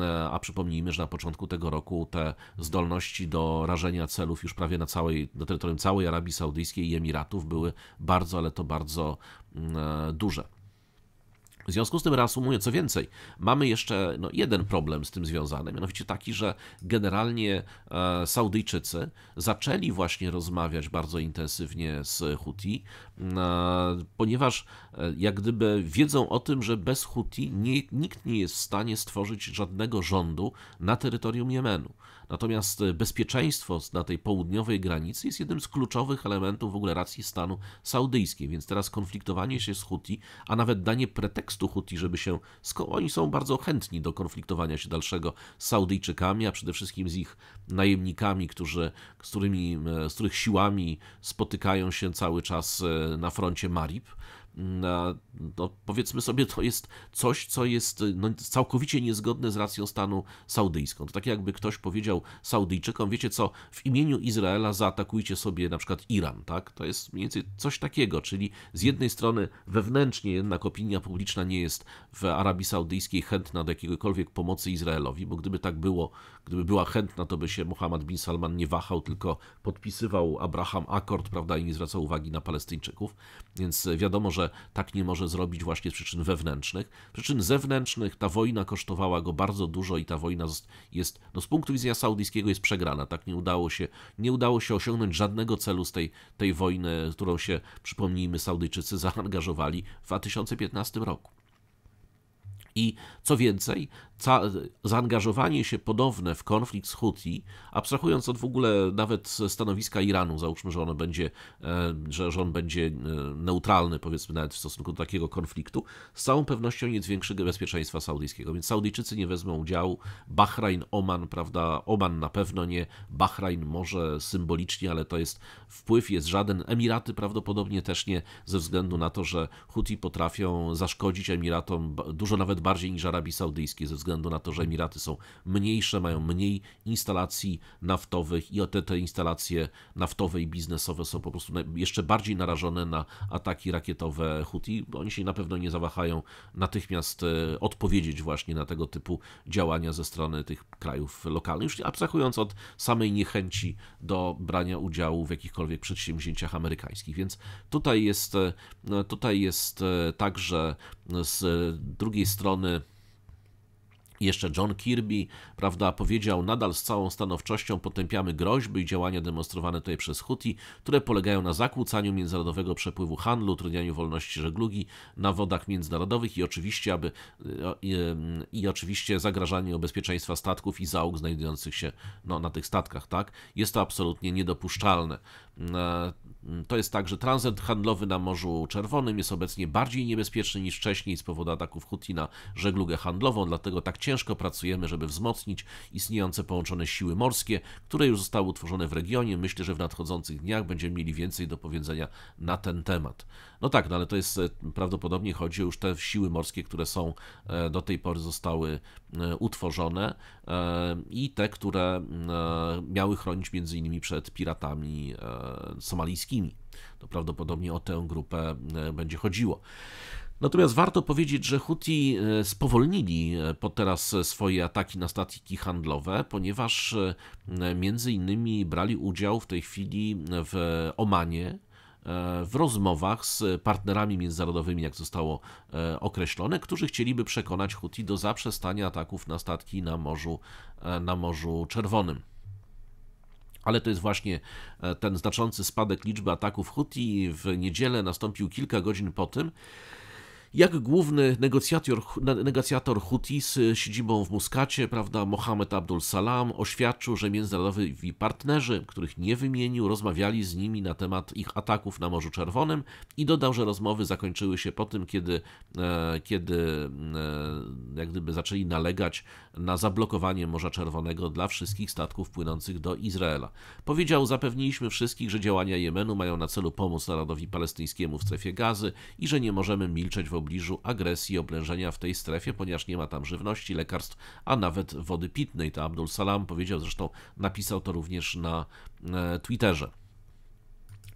S1: E, a przypomnijmy, że na początku tego roku te zdolności do rażenia celów już prawie na całej, na terytorium całej Arabii Saudyjskiej i Emiratów były bardzo, ale to bardzo mm, duże. W związku z tym reasumuję, co więcej, mamy jeszcze no, jeden problem z tym związany, mianowicie taki, że generalnie e, Saudyjczycy zaczęli właśnie rozmawiać bardzo intensywnie z Houthi, e, ponieważ e, jak gdyby wiedzą o tym, że bez Houthi nie, nikt nie jest w stanie stworzyć żadnego rządu na terytorium Jemenu. Natomiast e, bezpieczeństwo na tej południowej granicy jest jednym z kluczowych elementów w ogóle racji stanu saudyjskiej, więc teraz konfliktowanie się z Huti, a nawet danie pretekstu Huti, żeby się... Oni są bardzo chętni do konfliktowania się dalszego z Saudyjczykami, a przede wszystkim z ich najemnikami, którzy, z, którymi, e, z których siłami spotykają się cały czas e, na froncie Marib no, powiedzmy sobie, to jest coś, co jest no, całkowicie niezgodne z racją stanu saudyjską. To tak jakby ktoś powiedział Saudyjczykom, wiecie co, w imieniu Izraela zaatakujcie sobie na przykład Iran, tak? To jest mniej więcej coś takiego, czyli z jednej strony wewnętrznie jednak opinia publiczna nie jest w Arabii Saudyjskiej chętna do jakiegokolwiek pomocy Izraelowi, bo gdyby tak było, gdyby była chętna, to by się Mohammed bin Salman nie wahał, tylko podpisywał Abraham Accord, prawda, i nie zwracał uwagi na Palestyńczyków. Więc wiadomo, że tak nie może zrobić właśnie z przyczyn wewnętrznych. Przyczyn zewnętrznych ta wojna kosztowała go bardzo dużo i ta wojna jest, no z punktu widzenia saudyjskiego jest przegrana, tak nie udało się, nie udało się osiągnąć żadnego celu z tej, tej wojny, którą się, przypomnijmy, Saudyjczycy zaangażowali w 2015 roku. I co więcej, zaangażowanie się podobne w konflikt z Houthi, abstrahując od w ogóle nawet stanowiska Iranu, załóżmy, że, ono będzie, e, że, że on będzie e, neutralny, powiedzmy nawet w stosunku do takiego konfliktu, z całą pewnością nie zwiększy bezpieczeństwa saudyjskiego. Więc Saudyjczycy nie wezmą udziału, Bahrain, Oman, prawda, Oman na pewno nie, Bahrain może symbolicznie, ale to jest wpływ, jest żaden. Emiraty prawdopodobnie też nie, ze względu na to, że Houthi potrafią zaszkodzić Emiratom dużo nawet bardziej niż Arabii Saudyjskiej, ze względu względu na to, że Emiraty są mniejsze, mają mniej instalacji naftowych i te, te instalacje naftowe i biznesowe są po prostu jeszcze bardziej narażone na ataki rakietowe Houthi. Oni się na pewno nie zawahają natychmiast e, odpowiedzieć właśnie na tego typu działania ze strony tych krajów lokalnych, już abstrahując od samej niechęci do brania udziału w jakichkolwiek przedsięwzięciach amerykańskich. Więc tutaj jest, e, tutaj jest e, tak, że z drugiej strony jeszcze John Kirby, prawda, powiedział nadal z całą stanowczością potępiamy groźby i działania demonstrowane tutaj przez Huti, które polegają na zakłócaniu międzynarodowego przepływu handlu, utrudnianiu wolności żeglugi na wodach międzynarodowych i oczywiście, aby, i, i, i oczywiście zagrażaniu bezpieczeństwa statków i załóg znajdujących się no, na tych statkach, tak? Jest to absolutnie niedopuszczalne. E, to jest tak, że tranzyt handlowy na Morzu Czerwonym jest obecnie bardziej niebezpieczny niż wcześniej z powodu ataków Houthi na żeglugę handlową, dlatego tak ciężko pracujemy, żeby wzmocnić istniejące połączone siły morskie, które już zostały utworzone w regionie. Myślę, że w nadchodzących dniach będziemy mieli więcej do powiedzenia na ten temat. No tak, no ale to jest e, prawdopodobnie chodzi już te siły morskie, które są e, do tej pory zostały utworzone. E, i te, które e, miały chronić między innymi przed piratami e, somalijskimi. To prawdopodobnie o tę grupę będzie chodziło. Natomiast warto powiedzieć, że Huti spowolnili po teraz swoje ataki na statki handlowe, ponieważ między innymi brali udział w tej chwili w Omanie, E, w rozmowach z partnerami międzynarodowymi, jak zostało e, określone, którzy chcieliby przekonać Huti do zaprzestania ataków na statki na Morzu, e, na Morzu Czerwonym. Ale to jest właśnie ten znaczący spadek liczby ataków Huti. W niedzielę nastąpił kilka godzin po tym, jak główny negocjator, negocjator Houthi z siedzibą w Muskacie, prawda, Mohamed Abdul Salam, oświadczył, że międzynarodowi partnerzy, których nie wymienił, rozmawiali z nimi na temat ich ataków na Morzu Czerwonym i dodał, że rozmowy zakończyły się po tym, kiedy, e, kiedy e, jak gdyby zaczęli nalegać na zablokowanie Morza Czerwonego dla wszystkich statków płynących do Izraela. Powiedział, zapewniliśmy wszystkich, że działania Jemenu mają na celu pomóc narodowi palestyńskiemu w strefie gazy i że nie możemy milczeć wobec pobliżu agresji i oblężenia w tej strefie, ponieważ nie ma tam żywności, lekarstw, a nawet wody pitnej. To Abdul Salam powiedział, zresztą napisał to również na e, Twitterze.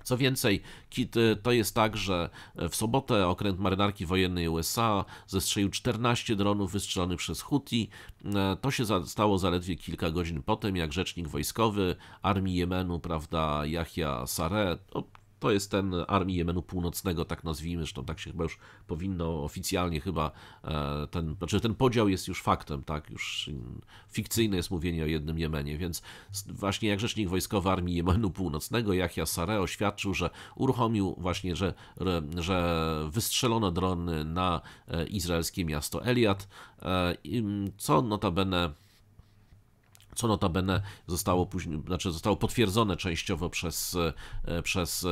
S1: Co więcej, e, to jest tak, że w sobotę okręt marynarki wojennej USA zestrzelił 14 dronów wystrzelonych przez Houthi. E, to się stało zaledwie kilka godzin po tym, jak rzecznik wojskowy armii Jemenu, prawda, Yahya Sareh, no, to jest ten Armii Jemenu Północnego, tak nazwijmy, zresztą tak się chyba już powinno oficjalnie chyba, e, ten, znaczy ten podział jest już faktem, tak, już fikcyjne jest mówienie o jednym Jemenie, więc właśnie jak rzecznik wojskowy Armii Jemenu Północnego, Yahya Sare, oświadczył, że uruchomił właśnie, że, że wystrzelono drony na e, izraelskie miasto Eliat, e, co notabene co notabene zostało później, znaczy zostało potwierdzone częściowo przez, e, przez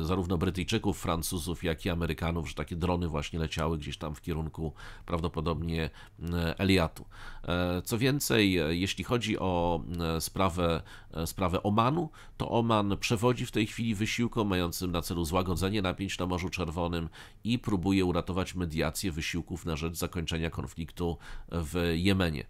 S1: e, zarówno Brytyjczyków, Francuzów, jak i Amerykanów, że takie drony właśnie leciały gdzieś tam w kierunku prawdopodobnie e, Eliatu. Co więcej, jeśli chodzi o sprawę, sprawę Omanu, to Oman przewodzi w tej chwili wysiłkom mającym na celu złagodzenie napięć na Morzu Czerwonym i próbuje uratować mediację wysiłków na rzecz zakończenia konfliktu w Jemenie.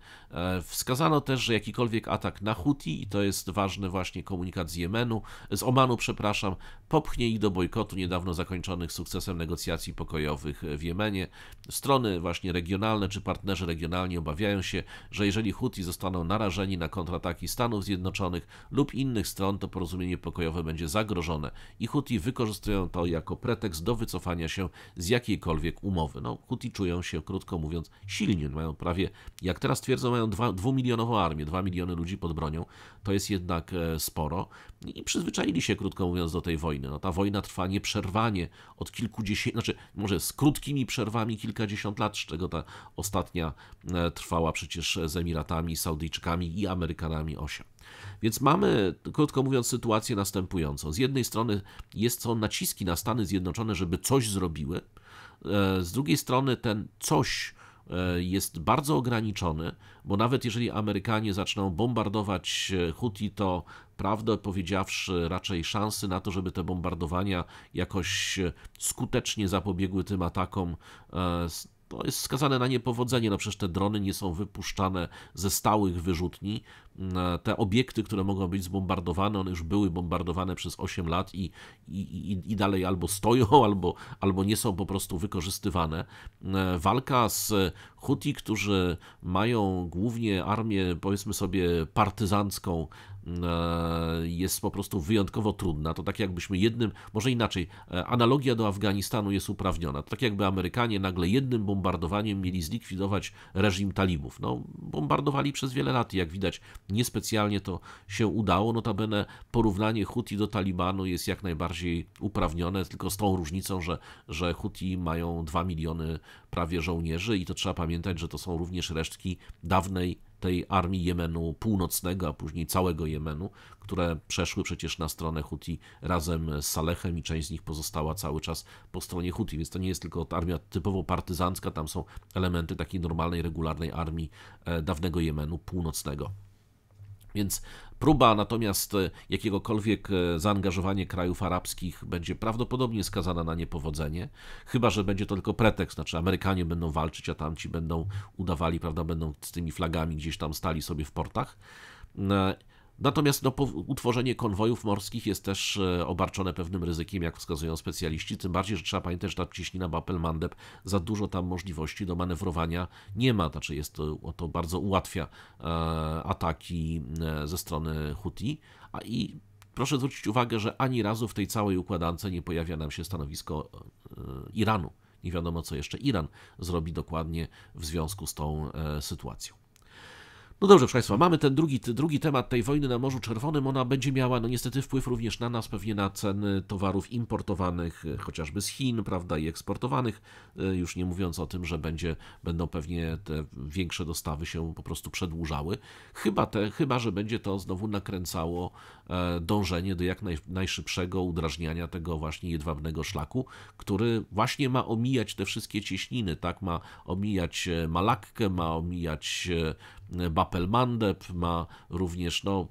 S1: Wskazano też, że jakikolwiek jakikolwiek atak na Huti i to jest ważny właśnie komunikat z Jemenu, z Omanu, przepraszam, popchnie ich do bojkotu niedawno zakończonych sukcesem negocjacji pokojowych w Jemenie. Strony właśnie regionalne czy partnerzy regionalni obawiają się, że jeżeli Huti zostaną narażeni na kontrataki Stanów Zjednoczonych lub innych stron, to porozumienie pokojowe będzie zagrożone i Huti wykorzystują to jako pretekst do wycofania się z jakiejkolwiek umowy. No, Huti czują się, krótko mówiąc, silnie. Mają prawie, jak teraz twierdzą, mają dwa, dwumilionową armię, dwa miliony ludzi pod bronią, to jest jednak e, sporo i przyzwyczaili się, krótko mówiąc, do tej wojny. No, ta wojna trwa nieprzerwanie od kilkudziesięciu, znaczy może z krótkimi przerwami kilkadziesiąt lat, z czego ta ostatnia e, trwała przecież z Emiratami, Saudyjczykami i Amerykanami osia. Więc mamy, krótko mówiąc, sytuację następującą. Z jednej strony jest, są naciski na Stany Zjednoczone, żeby coś zrobiły, e, z drugiej strony ten coś E, jest bardzo ograniczony, bo nawet jeżeli Amerykanie zaczną bombardować e, Houthi, to prawdę powiedziawszy, raczej szansy na to, żeby te bombardowania jakoś e, skutecznie zapobiegły tym atakom, to jest skazane na niepowodzenie. No przecież te drony nie są wypuszczane ze stałych wyrzutni. Mm, e, te obiekty, które mogą być zbombardowane, one już były bombardowane przez 8 lat i, i, i dalej albo stoją, albo, albo nie są po prostu wykorzystywane. Mm, e, walka z Huti, którzy mają głównie armię, powiedzmy sobie, partyzancką, E, jest po prostu wyjątkowo trudna. To tak jakbyśmy jednym, może inaczej, e, analogia do Afganistanu jest uprawniona. To tak jakby Amerykanie nagle jednym bombardowaniem mieli zlikwidować reżim talibów. No, bombardowali przez wiele lat i jak widać niespecjalnie to się udało. Notabene porównanie Huti do Talibanu jest jak najbardziej uprawnione, tylko z tą różnicą, że, że Huti mają 2 miliony prawie żołnierzy i to trzeba pamiętać, że to są również resztki dawnej tej armii Jemenu Północnego, a później całego Jemenu, które przeszły przecież na stronę Huti razem z Salehem i część z nich pozostała cały czas po stronie Huti, więc to nie jest tylko armia typowo partyzancka, tam są elementy takiej normalnej, regularnej armii e, dawnego Jemenu Północnego. Więc próba natomiast e, jakiegokolwiek e, zaangażowania krajów arabskich będzie prawdopodobnie skazana na niepowodzenie, chyba że będzie to tylko pretekst, znaczy Amerykanie będą walczyć, a tamci będą udawali, prawda, będą z tymi flagami gdzieś tam stali sobie w portach e, Natomiast no, utworzenie konwojów morskich jest też e, obarczone pewnym ryzykiem, jak wskazują specjaliści, tym bardziej, że trzeba pamiętać, że ta cieśnina Bapel-Mandeb za dużo tam możliwości do manewrowania nie ma, znaczy jest to, to bardzo ułatwia e, ataki e, ze strony Huti, a i proszę zwrócić uwagę, że ani razu w tej całej układance nie pojawia nam się stanowisko Iranu. Nie wiadomo, co jeszcze Iran zrobi dokładnie w związku z tą sytuacją. No dobrze, proszę Państwa, mamy ten drugi, drugi temat tej wojny na Morzu Czerwonym. Ona będzie miała, no niestety, wpływ również na nas, pewnie na ceny towarów importowanych e, chociażby z Chin, prawda, i eksportowanych. E, już nie mówiąc o tym, że będzie, będą pewnie te większe dostawy się po prostu przedłużały. Chyba, te, chyba że będzie to znowu nakręcało E, dążenie do jak naj, najszybszego udrażniania tego właśnie jedwabnego szlaku, który właśnie ma omijać te wszystkie cieśniny, tak? Ma omijać e, Malakkę, ma omijać e, Bapelmandeb, ma również, no,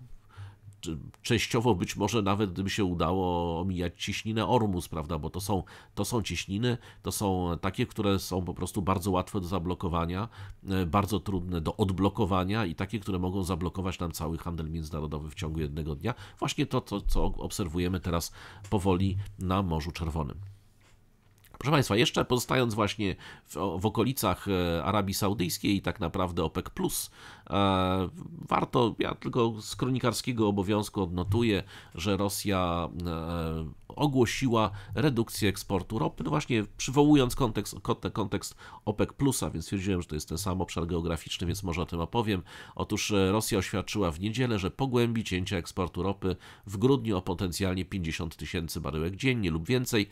S1: częściowo być może nawet gdyby się udało omijać ciśninę Ormus, prawda, bo to są, to są ciśniny, to są takie, które są po prostu bardzo łatwe do zablokowania, e, bardzo trudne do odblokowania i takie, które mogą zablokować nam cały handel międzynarodowy w ciągu jednego dnia. Właśnie to, to co obserwujemy teraz powoli na Morzu Czerwonym. Proszę Państwa, jeszcze pozostając właśnie w, w, okolicach e, Arabii Saudyjskiej i tak naprawdę OPEC, Plus, e, warto, ja tylko z kronikarskiego obowiązku odnotuję, że Rosja e, ogłosiła redukcję eksportu ropy, no właśnie przywołując kontekst, kontekst OPEC, Plusa, więc stwierdziłem, że to jest ten sam obszar geograficzny, więc może o tym opowiem. Otóż e, Rosja oświadczyła w niedzielę, że pogłębi cięcia eksportu ropy w grudniu o potencjalnie 50 tysięcy baryłek dziennie lub więcej.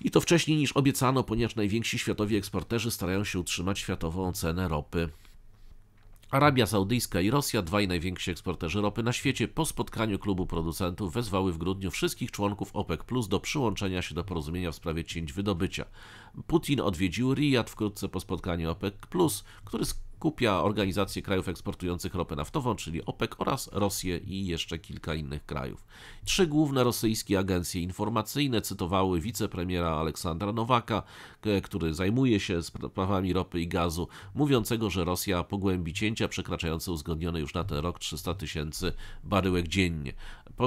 S1: I to wcześniej niż obiecano, ponieważ najwięksi światowi eksporterzy starają się utrzymać światową cenę ropy. Arabia Saudyjska i Rosja, dwaj najwięksi eksporterzy ropy na świecie, po spotkaniu klubu producentów wezwały w grudniu wszystkich członków OPEC Plus do przyłączenia się do porozumienia w sprawie cięć wydobycia. Putin odwiedził Riyad wkrótce po spotkaniu OPEC Plus, który Kupia organizację krajów eksportujących ropę naftową, czyli OPEC oraz Rosję i jeszcze kilka innych krajów. Trzy główne rosyjskie agencje informacyjne cytowały wicepremiera Aleksandra Nowaka, który zajmuje się sprawami ropy i gazu, mówiącego, że Rosja pogłębi cięcia przekraczające uzgodnione już na ten rok 300 tysięcy baryłek dziennie.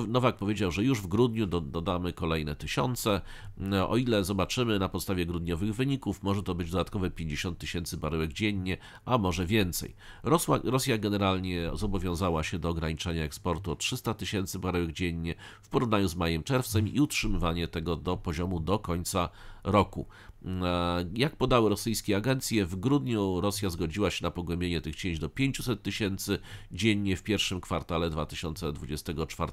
S1: Nowak powiedział, że już w grudniu do, dodamy kolejne tysiące. No, o ile zobaczymy na podstawie grudniowych wyników, może to być dodatkowe 50 tysięcy baryłek dziennie, a może może więcej. Rosła, Rosja generalnie zobowiązała się do ograniczenia eksportu o 300 tysięcy baryłek dziennie w porównaniu z majem-czerwcem i utrzymywanie tego do poziomu do końca roku. E, jak podały rosyjskie agencje, w grudniu Rosja zgodziła się na pogłębienie tych cięć do 500 tysięcy dziennie w pierwszym kwartale 2024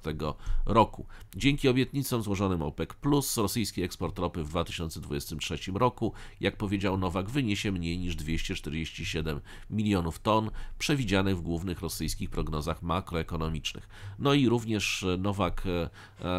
S1: roku. Dzięki obietnicom złożonym OPEC, rosyjski eksport ropy w 2023 roku, jak powiedział Nowak, wyniesie mniej niż 247 milionów ton, przewidzianych w głównych rosyjskich prognozach makroekonomicznych. No i również Nowak e,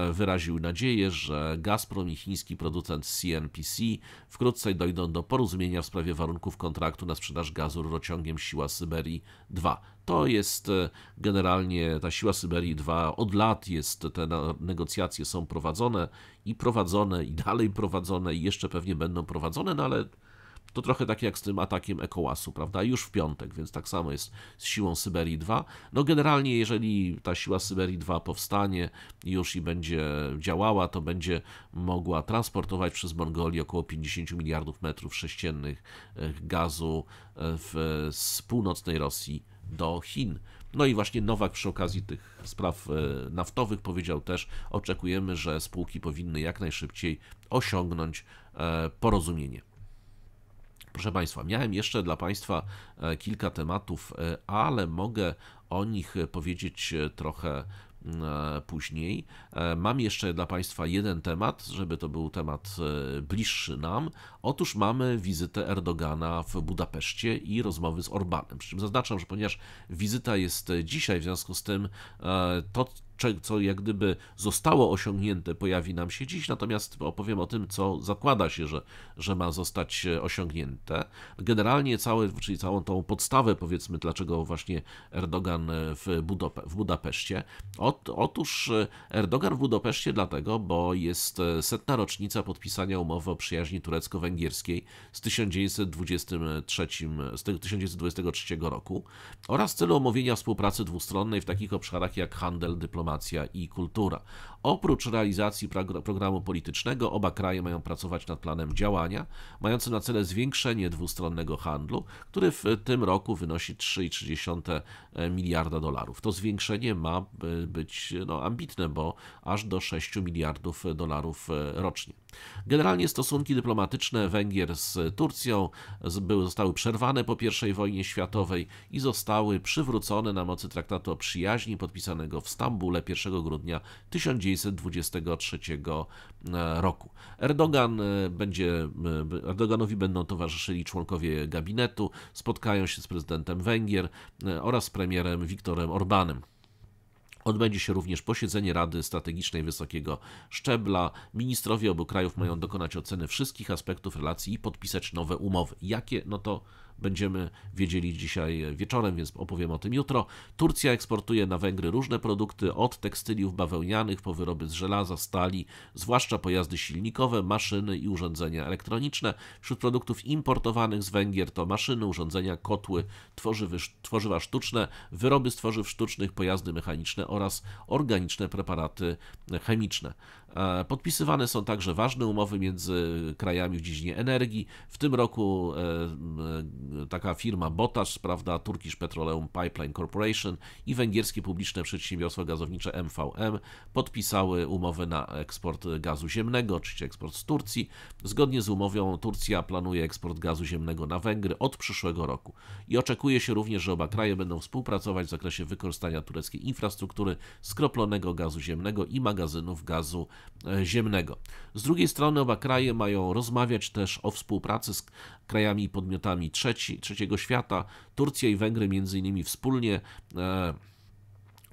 S1: e, wyraził nadzieję, że Gazprom i chiński producent CNPC w Wkrótce dojdą do porozumienia w sprawie warunków kontraktu na sprzedaż gazu rurociągiem Siła Syberii 2. To jest e, generalnie ta Siła Syberii 2. Od lat jest te negocjacje są prowadzone i prowadzone i dalej prowadzone i jeszcze pewnie będą prowadzone, no ale to trochę tak jak z tym atakiem Ekołasu, prawda? Już w piątek, więc tak samo jest z siłą Syberii 2. No generalnie, jeżeli ta siła Syberii 2 powstanie już i będzie działała, to będzie mogła transportować przez Mongolię około 50 miliardów metrów sześciennych e, gazu e, w, z północnej Rosji do Chin. No i właśnie Nowak przy okazji tych spraw e, naftowych powiedział też, oczekujemy, że spółki powinny jak najszybciej osiągnąć porozumienie. Proszę Państwa, miałem jeszcze dla Państwa e, kilka tematów, e, ale mogę o nich e, powiedzieć trochę mm, później. Mam jeszcze dla Państwa jeden temat, żeby to był temat bliższy nam. Otóż mamy wizytę Erdogana w Budapeszcie i rozmowy z Orbanem. Przy czym zaznaczam, że ponieważ wizyta jest dzisiaj, w związku z tym to, co jak gdyby zostało osiągnięte, pojawi nam się dziś, natomiast opowiem o tym, co zakłada się, że, że ma zostać e, osiągnięte. Generalnie całe, czyli całą tą podstawę, powiedzmy, dlaczego właśnie Erdogan e, w, Budope w Budapeszcie. Ot otóż e, Erdogan w Budapeszcie dlatego, bo jest setna rocznica podpisania umowy o przyjaźni turecko-węgierskiej z 1923, z 1923 roku oraz celu omówienia współpracy dwustronnej w takich obszarach jak handel, dyplomacja, informacja i kultura. Oprócz realizacji programu politycznego, oba kraje mają pracować nad planem działania, mającym na cele zwiększenie dwustronnego handlu, który w tym roku wynosi 3,3 e, miliarda dolarów. To zwiększenie ma być no, ambitne, bo aż do 6 miliardów e, dolarów e, rocznie. Generalnie stosunki dyplomatyczne Węgier z Turcją były, zostały przerwane po I wojnie światowej i zostały przywrócone na mocy traktatu o przyjaźni podpisanego w Stambule 1 grudnia 1990 1923 e, roku. Erdogan e, będzie, e, Erdoganowi będą towarzyszyli członkowie gabinetu, spotkają się z prezydentem Węgier oraz premierem Wiktorem Orbanem. Odbędzie się również posiedzenie Rady Strategicznej Wysokiego Szczebla. Ministrowie obu krajów mają dokonać oceny wszystkich aspektów relacji i podpisać nowe umowy. Jakie? No to będziemy wiedzieli dzisiaj wieczorem, więc opowiem o tym jutro. Turcja eksportuje na Węgry różne produkty, od tekstyliów bawełnianych po wyroby z żelaza, stali, zwłaszcza pojazdy silnikowe, maszyny i urządzenia elektroniczne. Wśród produktów importowanych z Węgier to maszyny, urządzenia, kotły, tworzywy, tworzywa sztuczne, wyroby z tworzyw sztucznych, pojazdy mechaniczne oraz organiczne preparaty chemiczne. E, podpisywane są także ważne umowy między krajami w dziedzinie energii. W tym roku e, e, taka firma Botas, prawda, Turkish Petroleum Pipeline Corporation i węgierskie publiczne przedsiębiorstwo gazownicze MVM podpisały umowę na eksport gazu ziemnego, oczywiście eksport z Turcji. Zgodnie z umową Turcja planuje eksport gazu ziemnego na Węgry od przyszłego roku i oczekuje się również, że oba kraje będą współpracować w zakresie wykorzystania tureckiej infrastruktury, skroplonego gazu ziemnego i magazynów gazu E, ziemnego. Z drugiej strony oba kraje mają rozmawiać też o współpracy z krajami i podmiotami trzeci, trzeciego świata. Turcja i Węgry między innymi wspólnie e,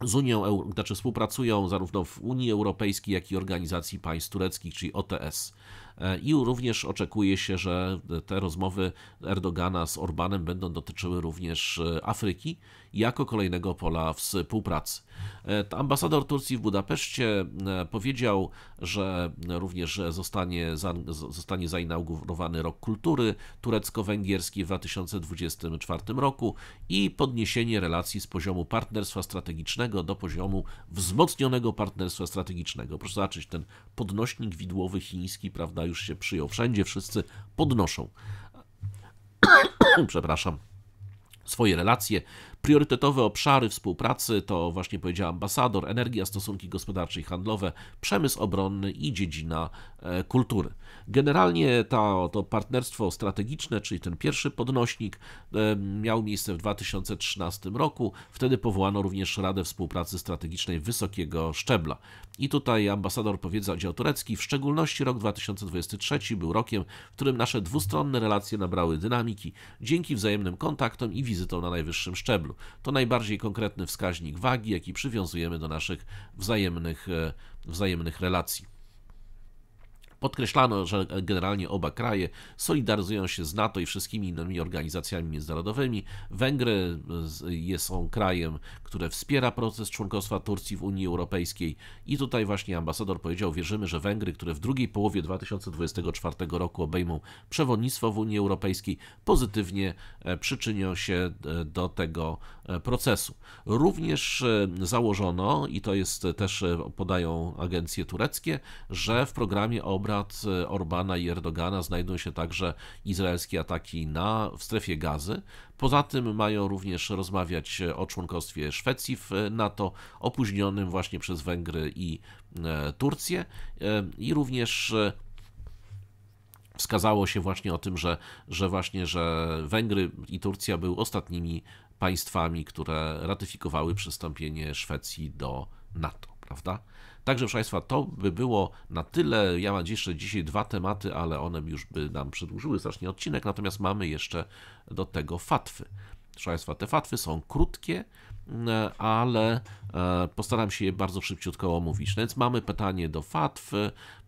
S1: z Unią, znaczy współpracują zarówno w Unii Europejskiej, jak i Organizacji Państw Tureckich, czyli OTS. E, I również oczekuje się, że te rozmowy Erdogana z Orbanem będą dotyczyły również Afryki jako kolejnego pola współpracy. E, ambasador Turcji w Budapeszcie e, powiedział, że również zostanie, zostanie zainaugurowany Rok Kultury turecko-węgierski w 2024 roku i podniesienie relacji z poziomu partnerstwa strategicznego do poziomu wzmocnionego partnerstwa strategicznego. Proszę zobaczyć, ten podnośnik widłowy chiński, prawda, już się przyjął wszędzie, wszyscy podnoszą. Przepraszam swoje relacje. Priorytetowe obszary współpracy to właśnie powiedział ambasador, energia, stosunki gospodarcze i handlowe, przemysł obronny i dziedzina e, kultury. Generalnie to, to partnerstwo strategiczne, czyli ten pierwszy podnośnik, e, miał miejsce w 2013 roku. Wtedy powołano również Radę Współpracy Strategicznej Wysokiego Szczebla. I tutaj ambasador powiedział turecki, w szczególności rok 2023 był rokiem, w którym nasze dwustronne relacje nabrały dynamiki dzięki wzajemnym kontaktom i wizytom na najwyższym szczeblu. To najbardziej konkretny wskaźnik wagi, jaki przywiązujemy do naszych wzajemnych, e, wzajemnych relacji. Podkreślano, że generalnie oba kraje solidaryzują się z NATO i wszystkimi innymi organizacjami międzynarodowymi. Węgry y, są krajem, które wspiera proces członkostwa Turcji w Unii Europejskiej i tutaj właśnie ambasador powiedział, wierzymy, że Węgry, które w drugiej połowie 2024 roku obejmą przewodnictwo w Unii Europejskiej, pozytywnie e, przyczynią się e, do tego E, procesu. Również e, założono, i to jest e, też podają agencje tureckie, że w programie obrad Orbana i Erdogana znajdują się także izraelskie ataki na, w strefie gazy. Poza tym mają również rozmawiać o członkostwie Szwecji w NATO, opóźnionym właśnie przez Węgry i Turcję, i również wskazało się właśnie o tym, że, że właśnie, że Węgry i Turcja były ostatnimi państwami, które ratyfikowały przystąpienie Szwecji do NATO, prawda? Także, proszę Państwa, to by było na tyle. Ja mam jeszcze dzisiaj dwa tematy, ale one już by nam przedłużyły znacznie odcinek, natomiast mamy jeszcze do tego fatwy. Proszę Państwa, te fatwy są krótkie, E, ale e, postaram się je bardzo szybciutko omówić. No więc mamy pytanie do FATF,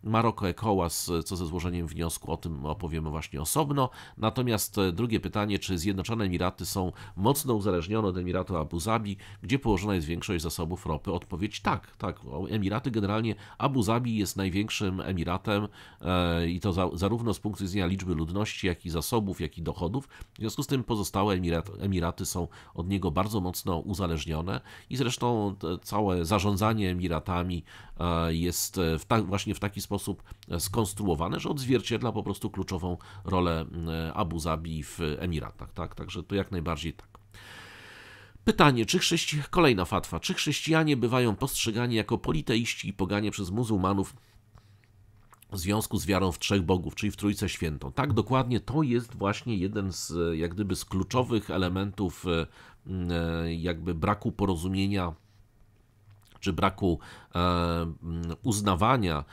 S1: Maroko ECOWAS, e, co ze złożeniem wniosku, o tym opowiemy właśnie osobno. Natomiast drugie pytanie, czy Zjednoczone Emiraty są mocno uzależnione od Emiratu Abu Zabi, gdzie położona jest większość zasobów ropy? Odpowiedź tak, tak. Emiraty generalnie, Abu Zabi jest największym emiratem i to za, zarówno z punktu widzenia liczby ludności, jak i zasobów, jak i dochodów. W związku z tym pozostałe emirat, emiraty są od niego bardzo mocno uzależnione uzależnione i zresztą całe zarządzanie Emiratami e, jest e, w ta, właśnie w taki sposób e, skonstruowane, że odzwierciedla po prostu kluczową rolę Abu Zabi w Emiratach. Tak? Także to jak najbardziej tak. Pytanie, czy chrześci... kolejna fatwa, czy chrześcijanie bywają postrzegani jako politeiści i poganie przez muzułmanów w związku z wiarą w trzech bogów, czyli w trójce Świętą. Tak, dokładnie to jest właśnie jeden z, jak gdyby, z kluczowych elementów E, jakby braku porozumienia czy braku E, mm, uznawania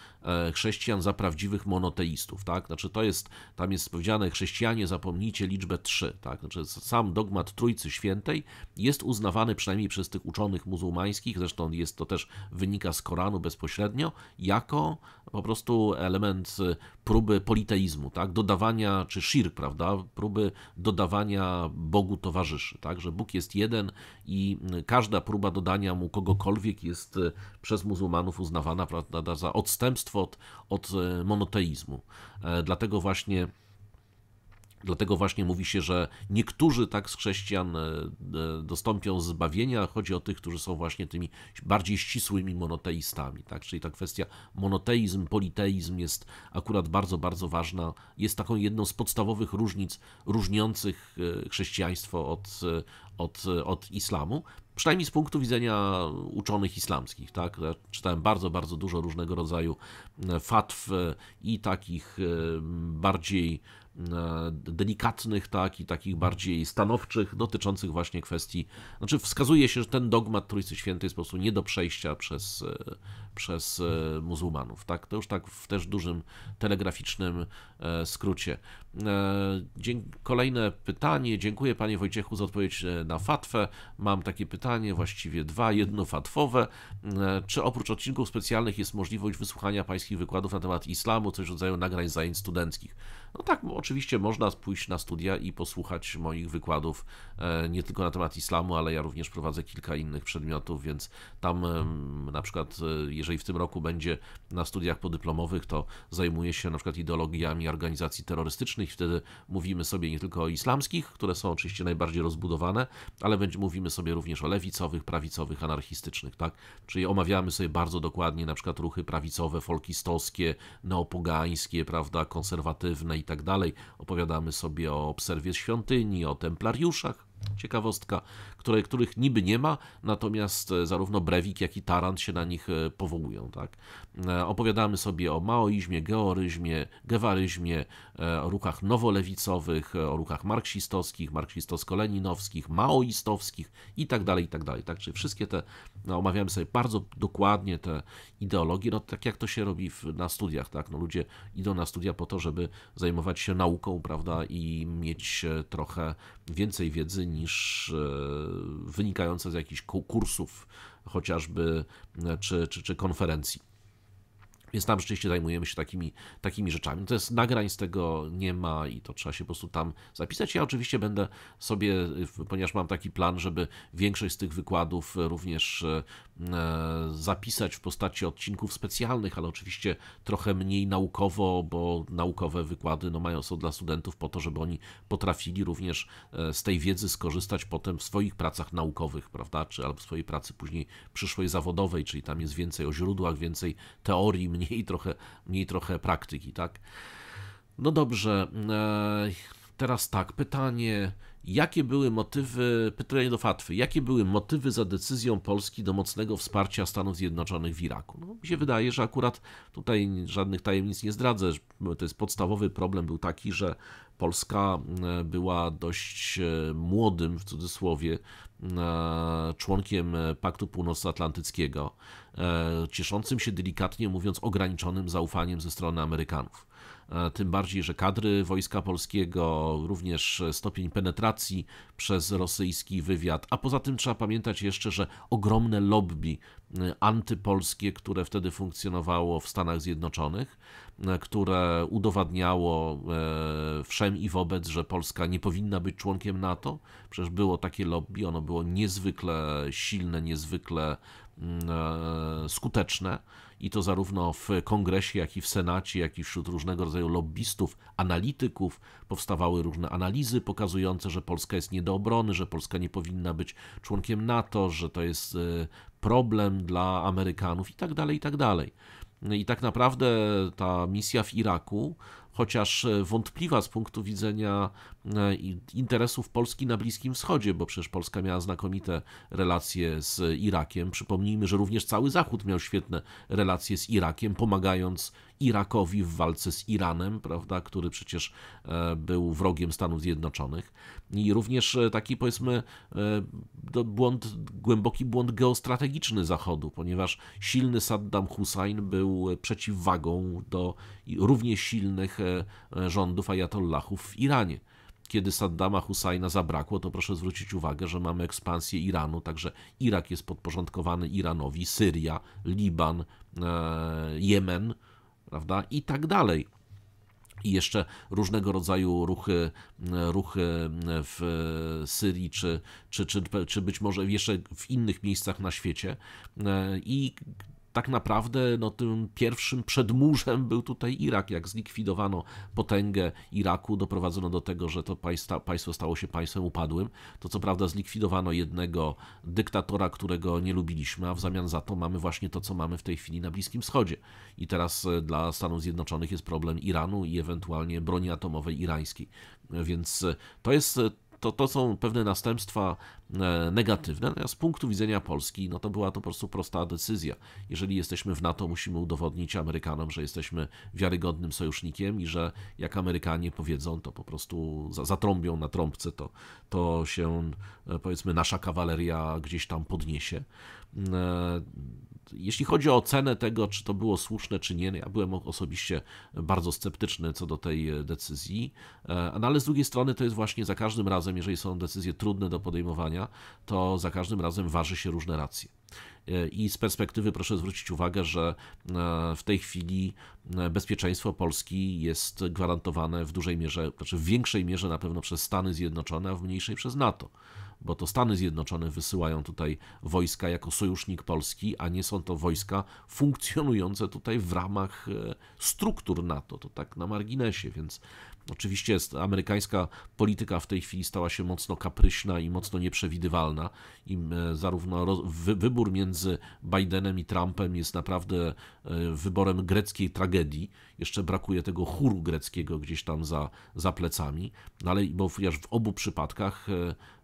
S1: e, chrześcijan za prawdziwych monoteistów, tak? Znaczy to jest, tam jest powiedziane, chrześcijanie zapomnijcie liczbę 3, tak? Znaczy sam dogmat Trójcy Świętej jest uznawany przynajmniej przez tych uczonych muzułmańskich, zresztą jest to też, wynika z Koranu bezpośrednio, jako po prostu element y, próby politeizmu, tak? Dodawania, czy shirk, prawda? Próby dodawania Bogu towarzyszy, tak? Że Bóg jest jeden i y, każda próba dodania mu kogokolwiek jest y, przez muzułmanów uznawana prawda, za odstępstwo od, od e, monoteizmu. E, dlatego właśnie Dlatego właśnie mówi się, że niektórzy tak z chrześcijan e, dostąpią zbawienia. Chodzi o tych, którzy są właśnie tymi bardziej ścisłymi monoteistami. Tak? Czyli ta kwestia monoteizm, politeizm jest akurat bardzo, bardzo ważna. Jest taką jedną z podstawowych różnic różniących chrześcijaństwo od, od, od islamu przynajmniej z punktu widzenia uczonych islamskich. Tak? Ja czytałem bardzo, bardzo dużo różnego rodzaju e, fatw e, i takich e, bardziej E, delikatnych, tak, i takich bardziej stanowczych, dotyczących właśnie kwestii, znaczy wskazuje się, że ten dogmat Trójcy Świętej jest po prostu nie do przejścia przez, e, przez e, muzułmanów, tak, to już tak w też dużym telegraficznym skrócie. Kolejne pytanie, dziękuję Panie Wojciechu za odpowiedź na fatwę, mam takie pytanie, właściwie dwa, jedno fatwowe, czy oprócz odcinków specjalnych jest możliwość wysłuchania Pańskich wykładów na temat islamu, coś w rodzaju nagrań zajęć studenckich? No tak, oczywiście można pójść na studia i posłuchać moich wykładów e, nie tylko na temat islamu, ale ja również prowadzę kilka innych przedmiotów, więc tam e, na przykład, e, jeżeli w tym roku będzie na studiach podyplomowych, to zajmuję się na przykład ideologiami organizacji terrorystycznych. Wtedy mówimy sobie nie tylko o islamskich, które są oczywiście najbardziej rozbudowane, ale mówimy sobie również o lewicowych, prawicowych, anarchistycznych, tak? Czyli omawiamy sobie bardzo dokładnie na przykład ruchy prawicowe, folkistowskie, neopogańskie, prawda, konserwatywne i tak dalej. Opowiadamy sobie o obserwie świątyni, o templariuszach, ciekawostka, które, których niby nie ma, natomiast e, zarówno Brewik, jak i Tarant się na nich e, powołują. Tak? E, opowiadamy sobie o maoizmie, georyzmie, gewaryzmie, o ruchach nowolewicowych, o ruchach marksistowskich, marksistowsko-leninowskich, maoistowskich itd., tak itd. Tak, tak? Czyli wszystkie te, no, omawiamy sobie bardzo dokładnie te ideologie, no tak jak to się robi w, na studiach, tak? No, ludzie idą na studia po to, żeby zajmować się nauką, prawda, i mieć trochę więcej wiedzy niż wynikające z jakichś kursów chociażby e, czy, czy, czy konferencji. Więc tam rzeczywiście zajmujemy się takimi, takimi rzeczami. To jest nagrań z tego nie ma i to trzeba się po prostu tam zapisać. Ja oczywiście będę sobie, ponieważ mam taki plan, żeby większość z tych wykładów również e, E, zapisać w postaci odcinków specjalnych, ale oczywiście trochę mniej naukowo, bo naukowe wykłady no, mają są dla studentów po to, żeby oni potrafili również e, z tej wiedzy skorzystać potem w swoich pracach naukowych, prawda, czy albo w swojej pracy później przyszłej zawodowej, czyli tam jest więcej o źródłach, więcej teorii, mniej trochę, mniej trochę praktyki, tak? No dobrze, e, teraz tak, pytanie jakie były motywy, pytanie do Fatwy, jakie były motywy za decyzją Polski do mocnego wsparcia Stanów Zjednoczonych w Iraku? No, mi się wydaje, że akurat tutaj żadnych tajemnic nie zdradzę. To jest podstawowy problem był taki, że Polska e, była dość e, młodym, w cudzysłowie, e, członkiem Paktu Północnoatlantyckiego, cieszącym się delikatnie mówiąc ograniczonym zaufaniem ze strony Amerykanów. E, tym bardziej, że kadry Wojska Polskiego, również stopień penetracji przez rosyjski wywiad, a poza tym trzeba pamiętać jeszcze, że ogromne lobby e, antypolskie, które wtedy funkcjonowało w Stanach Zjednoczonych, e, które udowadniało wszem i wobec, że Polska nie powinna być członkiem NATO. Przecież było takie lobby, ono było niezwykle silne, niezwykle mm, skuteczne i to zarówno w kongresie, jak i w senacie, jak i wśród różnego rodzaju lobbystów, analityków powstawały różne analizy pokazujące, że Polska jest nie do obrony, że Polska nie powinna być członkiem NATO, że to jest e, problem dla Amerykanów i tak dalej, i tak dalej. I tak naprawdę ta misja w Iraku chociaż e, wątpliwa z punktu widzenia e, interesów Polski na Bliskim Wschodzie, bo przecież Polska miała znakomite relacje z Irakiem. Przypomnijmy, że również cały Zachód miał świetne relacje z Irakiem, pomagając Irakowi w walce z Iranem, prawda, który przecież e, był wrogiem Stanów Zjednoczonych. I również e, taki, powiedzmy, e, błąd, głęboki błąd geostrategiczny Zachodu, ponieważ silny Saddam Hussein był przeciwwagą do równie silnych rządów ajatollahów w Iranie kiedy Saddama Husajna zabrakło, to proszę zwrócić uwagę, że mamy ekspansję Iranu, także Irak jest podporządkowany Iranowi, Syria, Liban, Jemen prawda? I tak dalej. I jeszcze różnego rodzaju ruchy, ruchy w Syrii, czy, czy, czy, czy być może jeszcze w innych miejscach na świecie. E, I tak naprawdę no, tym pierwszym przedmurzem był tutaj Irak. Jak zlikwidowano potęgę Iraku, doprowadzono do tego, że to państwo stało się państwem upadłym. To co prawda zlikwidowano jednego dyktatora, którego nie lubiliśmy, a w zamian za to mamy właśnie to, co mamy w tej chwili na Bliskim Wschodzie. I teraz e, dla Stanów Zjednoczonych jest problem Iranu i ewentualnie broni atomowej irańskiej. Więc e, to jest e, to, to są pewne następstwa e, negatywne. Natomiast z punktu widzenia Polski, no to była to po prostu prosta decyzja. Jeżeli jesteśmy w NATO, musimy udowodnić Amerykanom, że jesteśmy wiarygodnym sojusznikiem i że jak Amerykanie powiedzą, to po prostu zatrąbią na trąbce, to, to się e, powiedzmy nasza kawaleria gdzieś tam podniesie e, jeśli chodzi o ocenę tego, czy to było słuszne, czy nie, ja byłem osobiście bardzo sceptyczny co do tej decyzji, e, no ale z drugiej strony to jest właśnie za każdym razem, jeżeli są decyzje trudne do podejmowania, to za każdym razem waży się różne racje. E, I z perspektywy proszę zwrócić uwagę, że e, w tej chwili bezpieczeństwo Polski jest gwarantowane w dużej mierze, znaczy w większej mierze na pewno przez Stany Zjednoczone, a w mniejszej przez NATO bo to Stany Zjednoczone wysyłają tutaj wojska jako sojusznik Polski, a nie są to wojska funkcjonujące tutaj w ramach e, struktur NATO. To tak na marginesie, więc oczywiście amerykańska polityka w tej chwili stała się mocno kapryśna i mocno nieprzewidywalna. I e, zarówno wy, wybór między Bidenem i Trumpem jest naprawdę e, wyborem greckiej tragedii. Jeszcze brakuje tego chóru greckiego gdzieś tam za, za plecami, no ale bo w obu przypadkach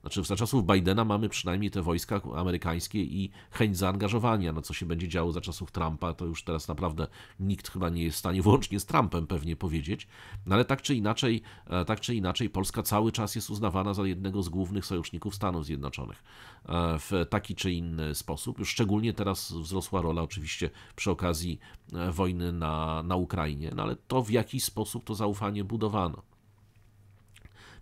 S1: znaczy, za czasów Bidena mamy przynajmniej te wojska amerykańskie i chęć zaangażowania. No, co się będzie działo za czasów Trumpa, to już teraz naprawdę nikt chyba nie jest w stanie, włącznie z Trumpem, pewnie powiedzieć. No, ale tak czy inaczej, e, tak czy inaczej, Polska cały czas jest uznawana za jednego z głównych sojuszników Stanów Zjednoczonych e, w taki czy inny sposób. Już szczególnie teraz wzrosła rola, oczywiście, przy okazji e, wojny na, na Ukrainie, no, ale to w jaki sposób to zaufanie budowano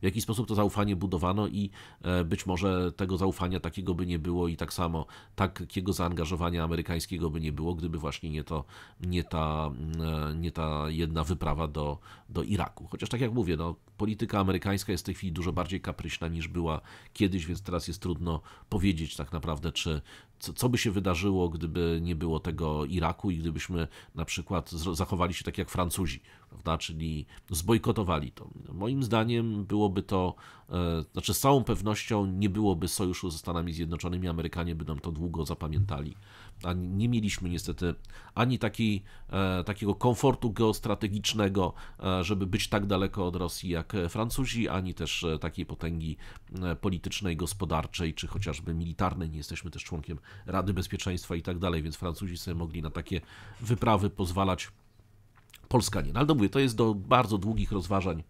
S1: w jaki sposób to zaufanie budowano i e, być może tego zaufania takiego by nie było i tak samo takiego zaangażowania amerykańskiego by nie było, gdyby właśnie nie, to, nie, ta, mm, e, nie ta jedna wyprawa do, do Iraku. Chociaż tak jak mówię, no, polityka amerykańska jest w tej chwili dużo bardziej kapryśna niż była kiedyś, więc teraz jest trudno powiedzieć tak naprawdę, czy, co, co by się wydarzyło, gdyby nie było tego Iraku i gdybyśmy na przykład zachowali się tak jak Francuzi prawda? czyli zbojkotowali to. Moim zdaniem byłoby to, e, znaczy z całą pewnością nie byłoby sojuszu ze Stanami Zjednoczonymi, Amerykanie by nam to długo zapamiętali. A nie mieliśmy niestety ani e, takiego komfortu geostrategicznego, e, żeby być tak daleko od Rosji jak Francuzi, ani też takiej potęgi politycznej, gospodarczej czy chociażby militarnej. Nie jesteśmy też członkiem Rady Bezpieczeństwa i tak dalej, więc Francuzi sobie mogli na takie wyprawy pozwalać Polska nie. No ale to mówię, to jest do bardzo długich rozważań.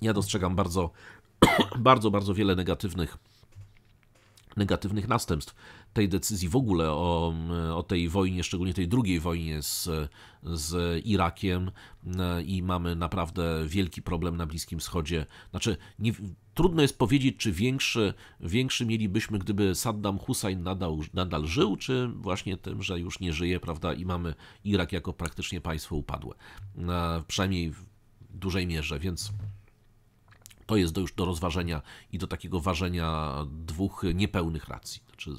S1: Ja dostrzegam bardzo, bardzo, bardzo wiele negatywnych negatywnych następstw tej decyzji w ogóle o, o tej wojnie, szczególnie tej drugiej wojnie z, z Irakiem e, i mamy naprawdę wielki problem na Bliskim Wschodzie. Znaczy, nie, trudno jest powiedzieć, czy większy, większy mielibyśmy, gdyby Saddam Hussein nadal, nadal żył, czy właśnie tym, że już nie żyje, prawda, i mamy Irak jako praktycznie państwo upadłe. E, przynajmniej w dużej mierze, więc to jest do już do rozważenia i do takiego ważenia dwóch niepełnych racji. Znaczy,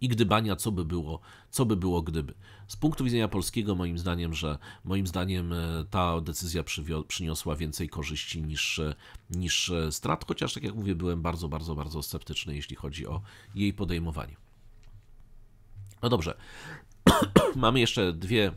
S1: I gdybania, co by było, co by było gdyby. Z punktu widzenia polskiego, moim zdaniem, że moim zdaniem e, ta decyzja przyniosła więcej korzyści niż, e, niż e, strat, chociaż tak jak mówię, byłem bardzo, bardzo, bardzo sceptyczny, jeśli chodzi o jej podejmowanie. No dobrze, mamy jeszcze dwie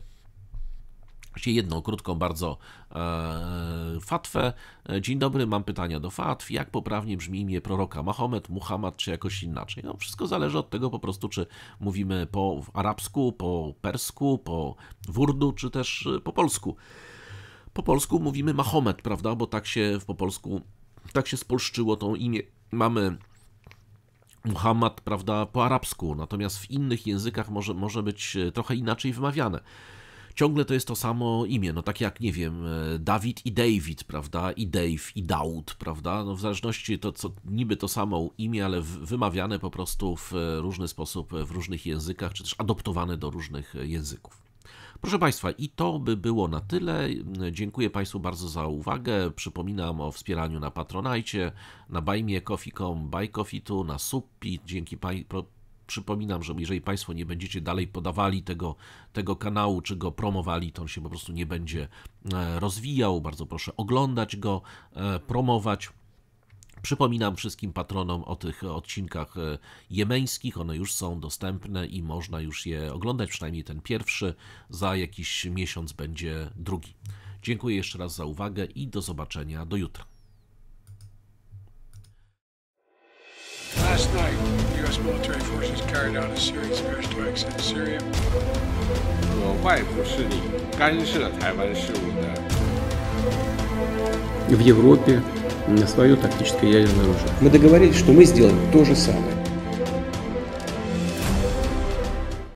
S1: się jedną krótką, bardzo e, fatwę. E, dzień dobry, mam pytania do fatw. Jak poprawnie brzmi imię proroka? Mahomet, Muhammad czy jakoś inaczej? No, wszystko zależy od tego po prostu, czy mówimy po arabsku, po persku, po wurdu, czy też e, po polsku. Po polsku mówimy Mahomet, prawda? Bo tak się po polsku, tak się spolszczyło to imię. Mamy Muhammad, prawda, po arabsku, natomiast w innych językach może, może być e, trochę inaczej wymawiane ciągle to jest to samo imię, no tak jak, nie wiem, e, Dawid i David, prawda, i Dave i Daud, prawda, no w zależności to co, niby to samo imię, ale wymawiane po prostu w e, różny sposób, e, w różnych językach, czy też adoptowane do różnych języków. Proszę Państwa, i to by było na tyle. Dziękuję Państwu bardzo za uwagę. Przypominam o wspieraniu na Patronajcie, na bajmie.com, bajkofitu, na Suppi. Dzięki Państwu przypominam, że jeżeli Państwo nie będziecie dalej podawali tego, tego kanału, czy go promowali, to on się po prostu nie będzie e, rozwijał. Bardzo proszę oglądać go, e, promować. Przypominam wszystkim patronom o tych odcinkach e, jemeńskich. One już są dostępne i można już je oglądać, przynajmniej ten pierwszy. Za jakiś miesiąc będzie drugi. Dziękuję jeszcze raz za uwagę i do zobaczenia do jutra. Last night, U.S. military forces carried out a series of airstrikes in Syria. 和外部势力干涉台湾事务的。В Европе на свое тактическое ядерное оружие. Мы договорились, что мы сделаем то же самое.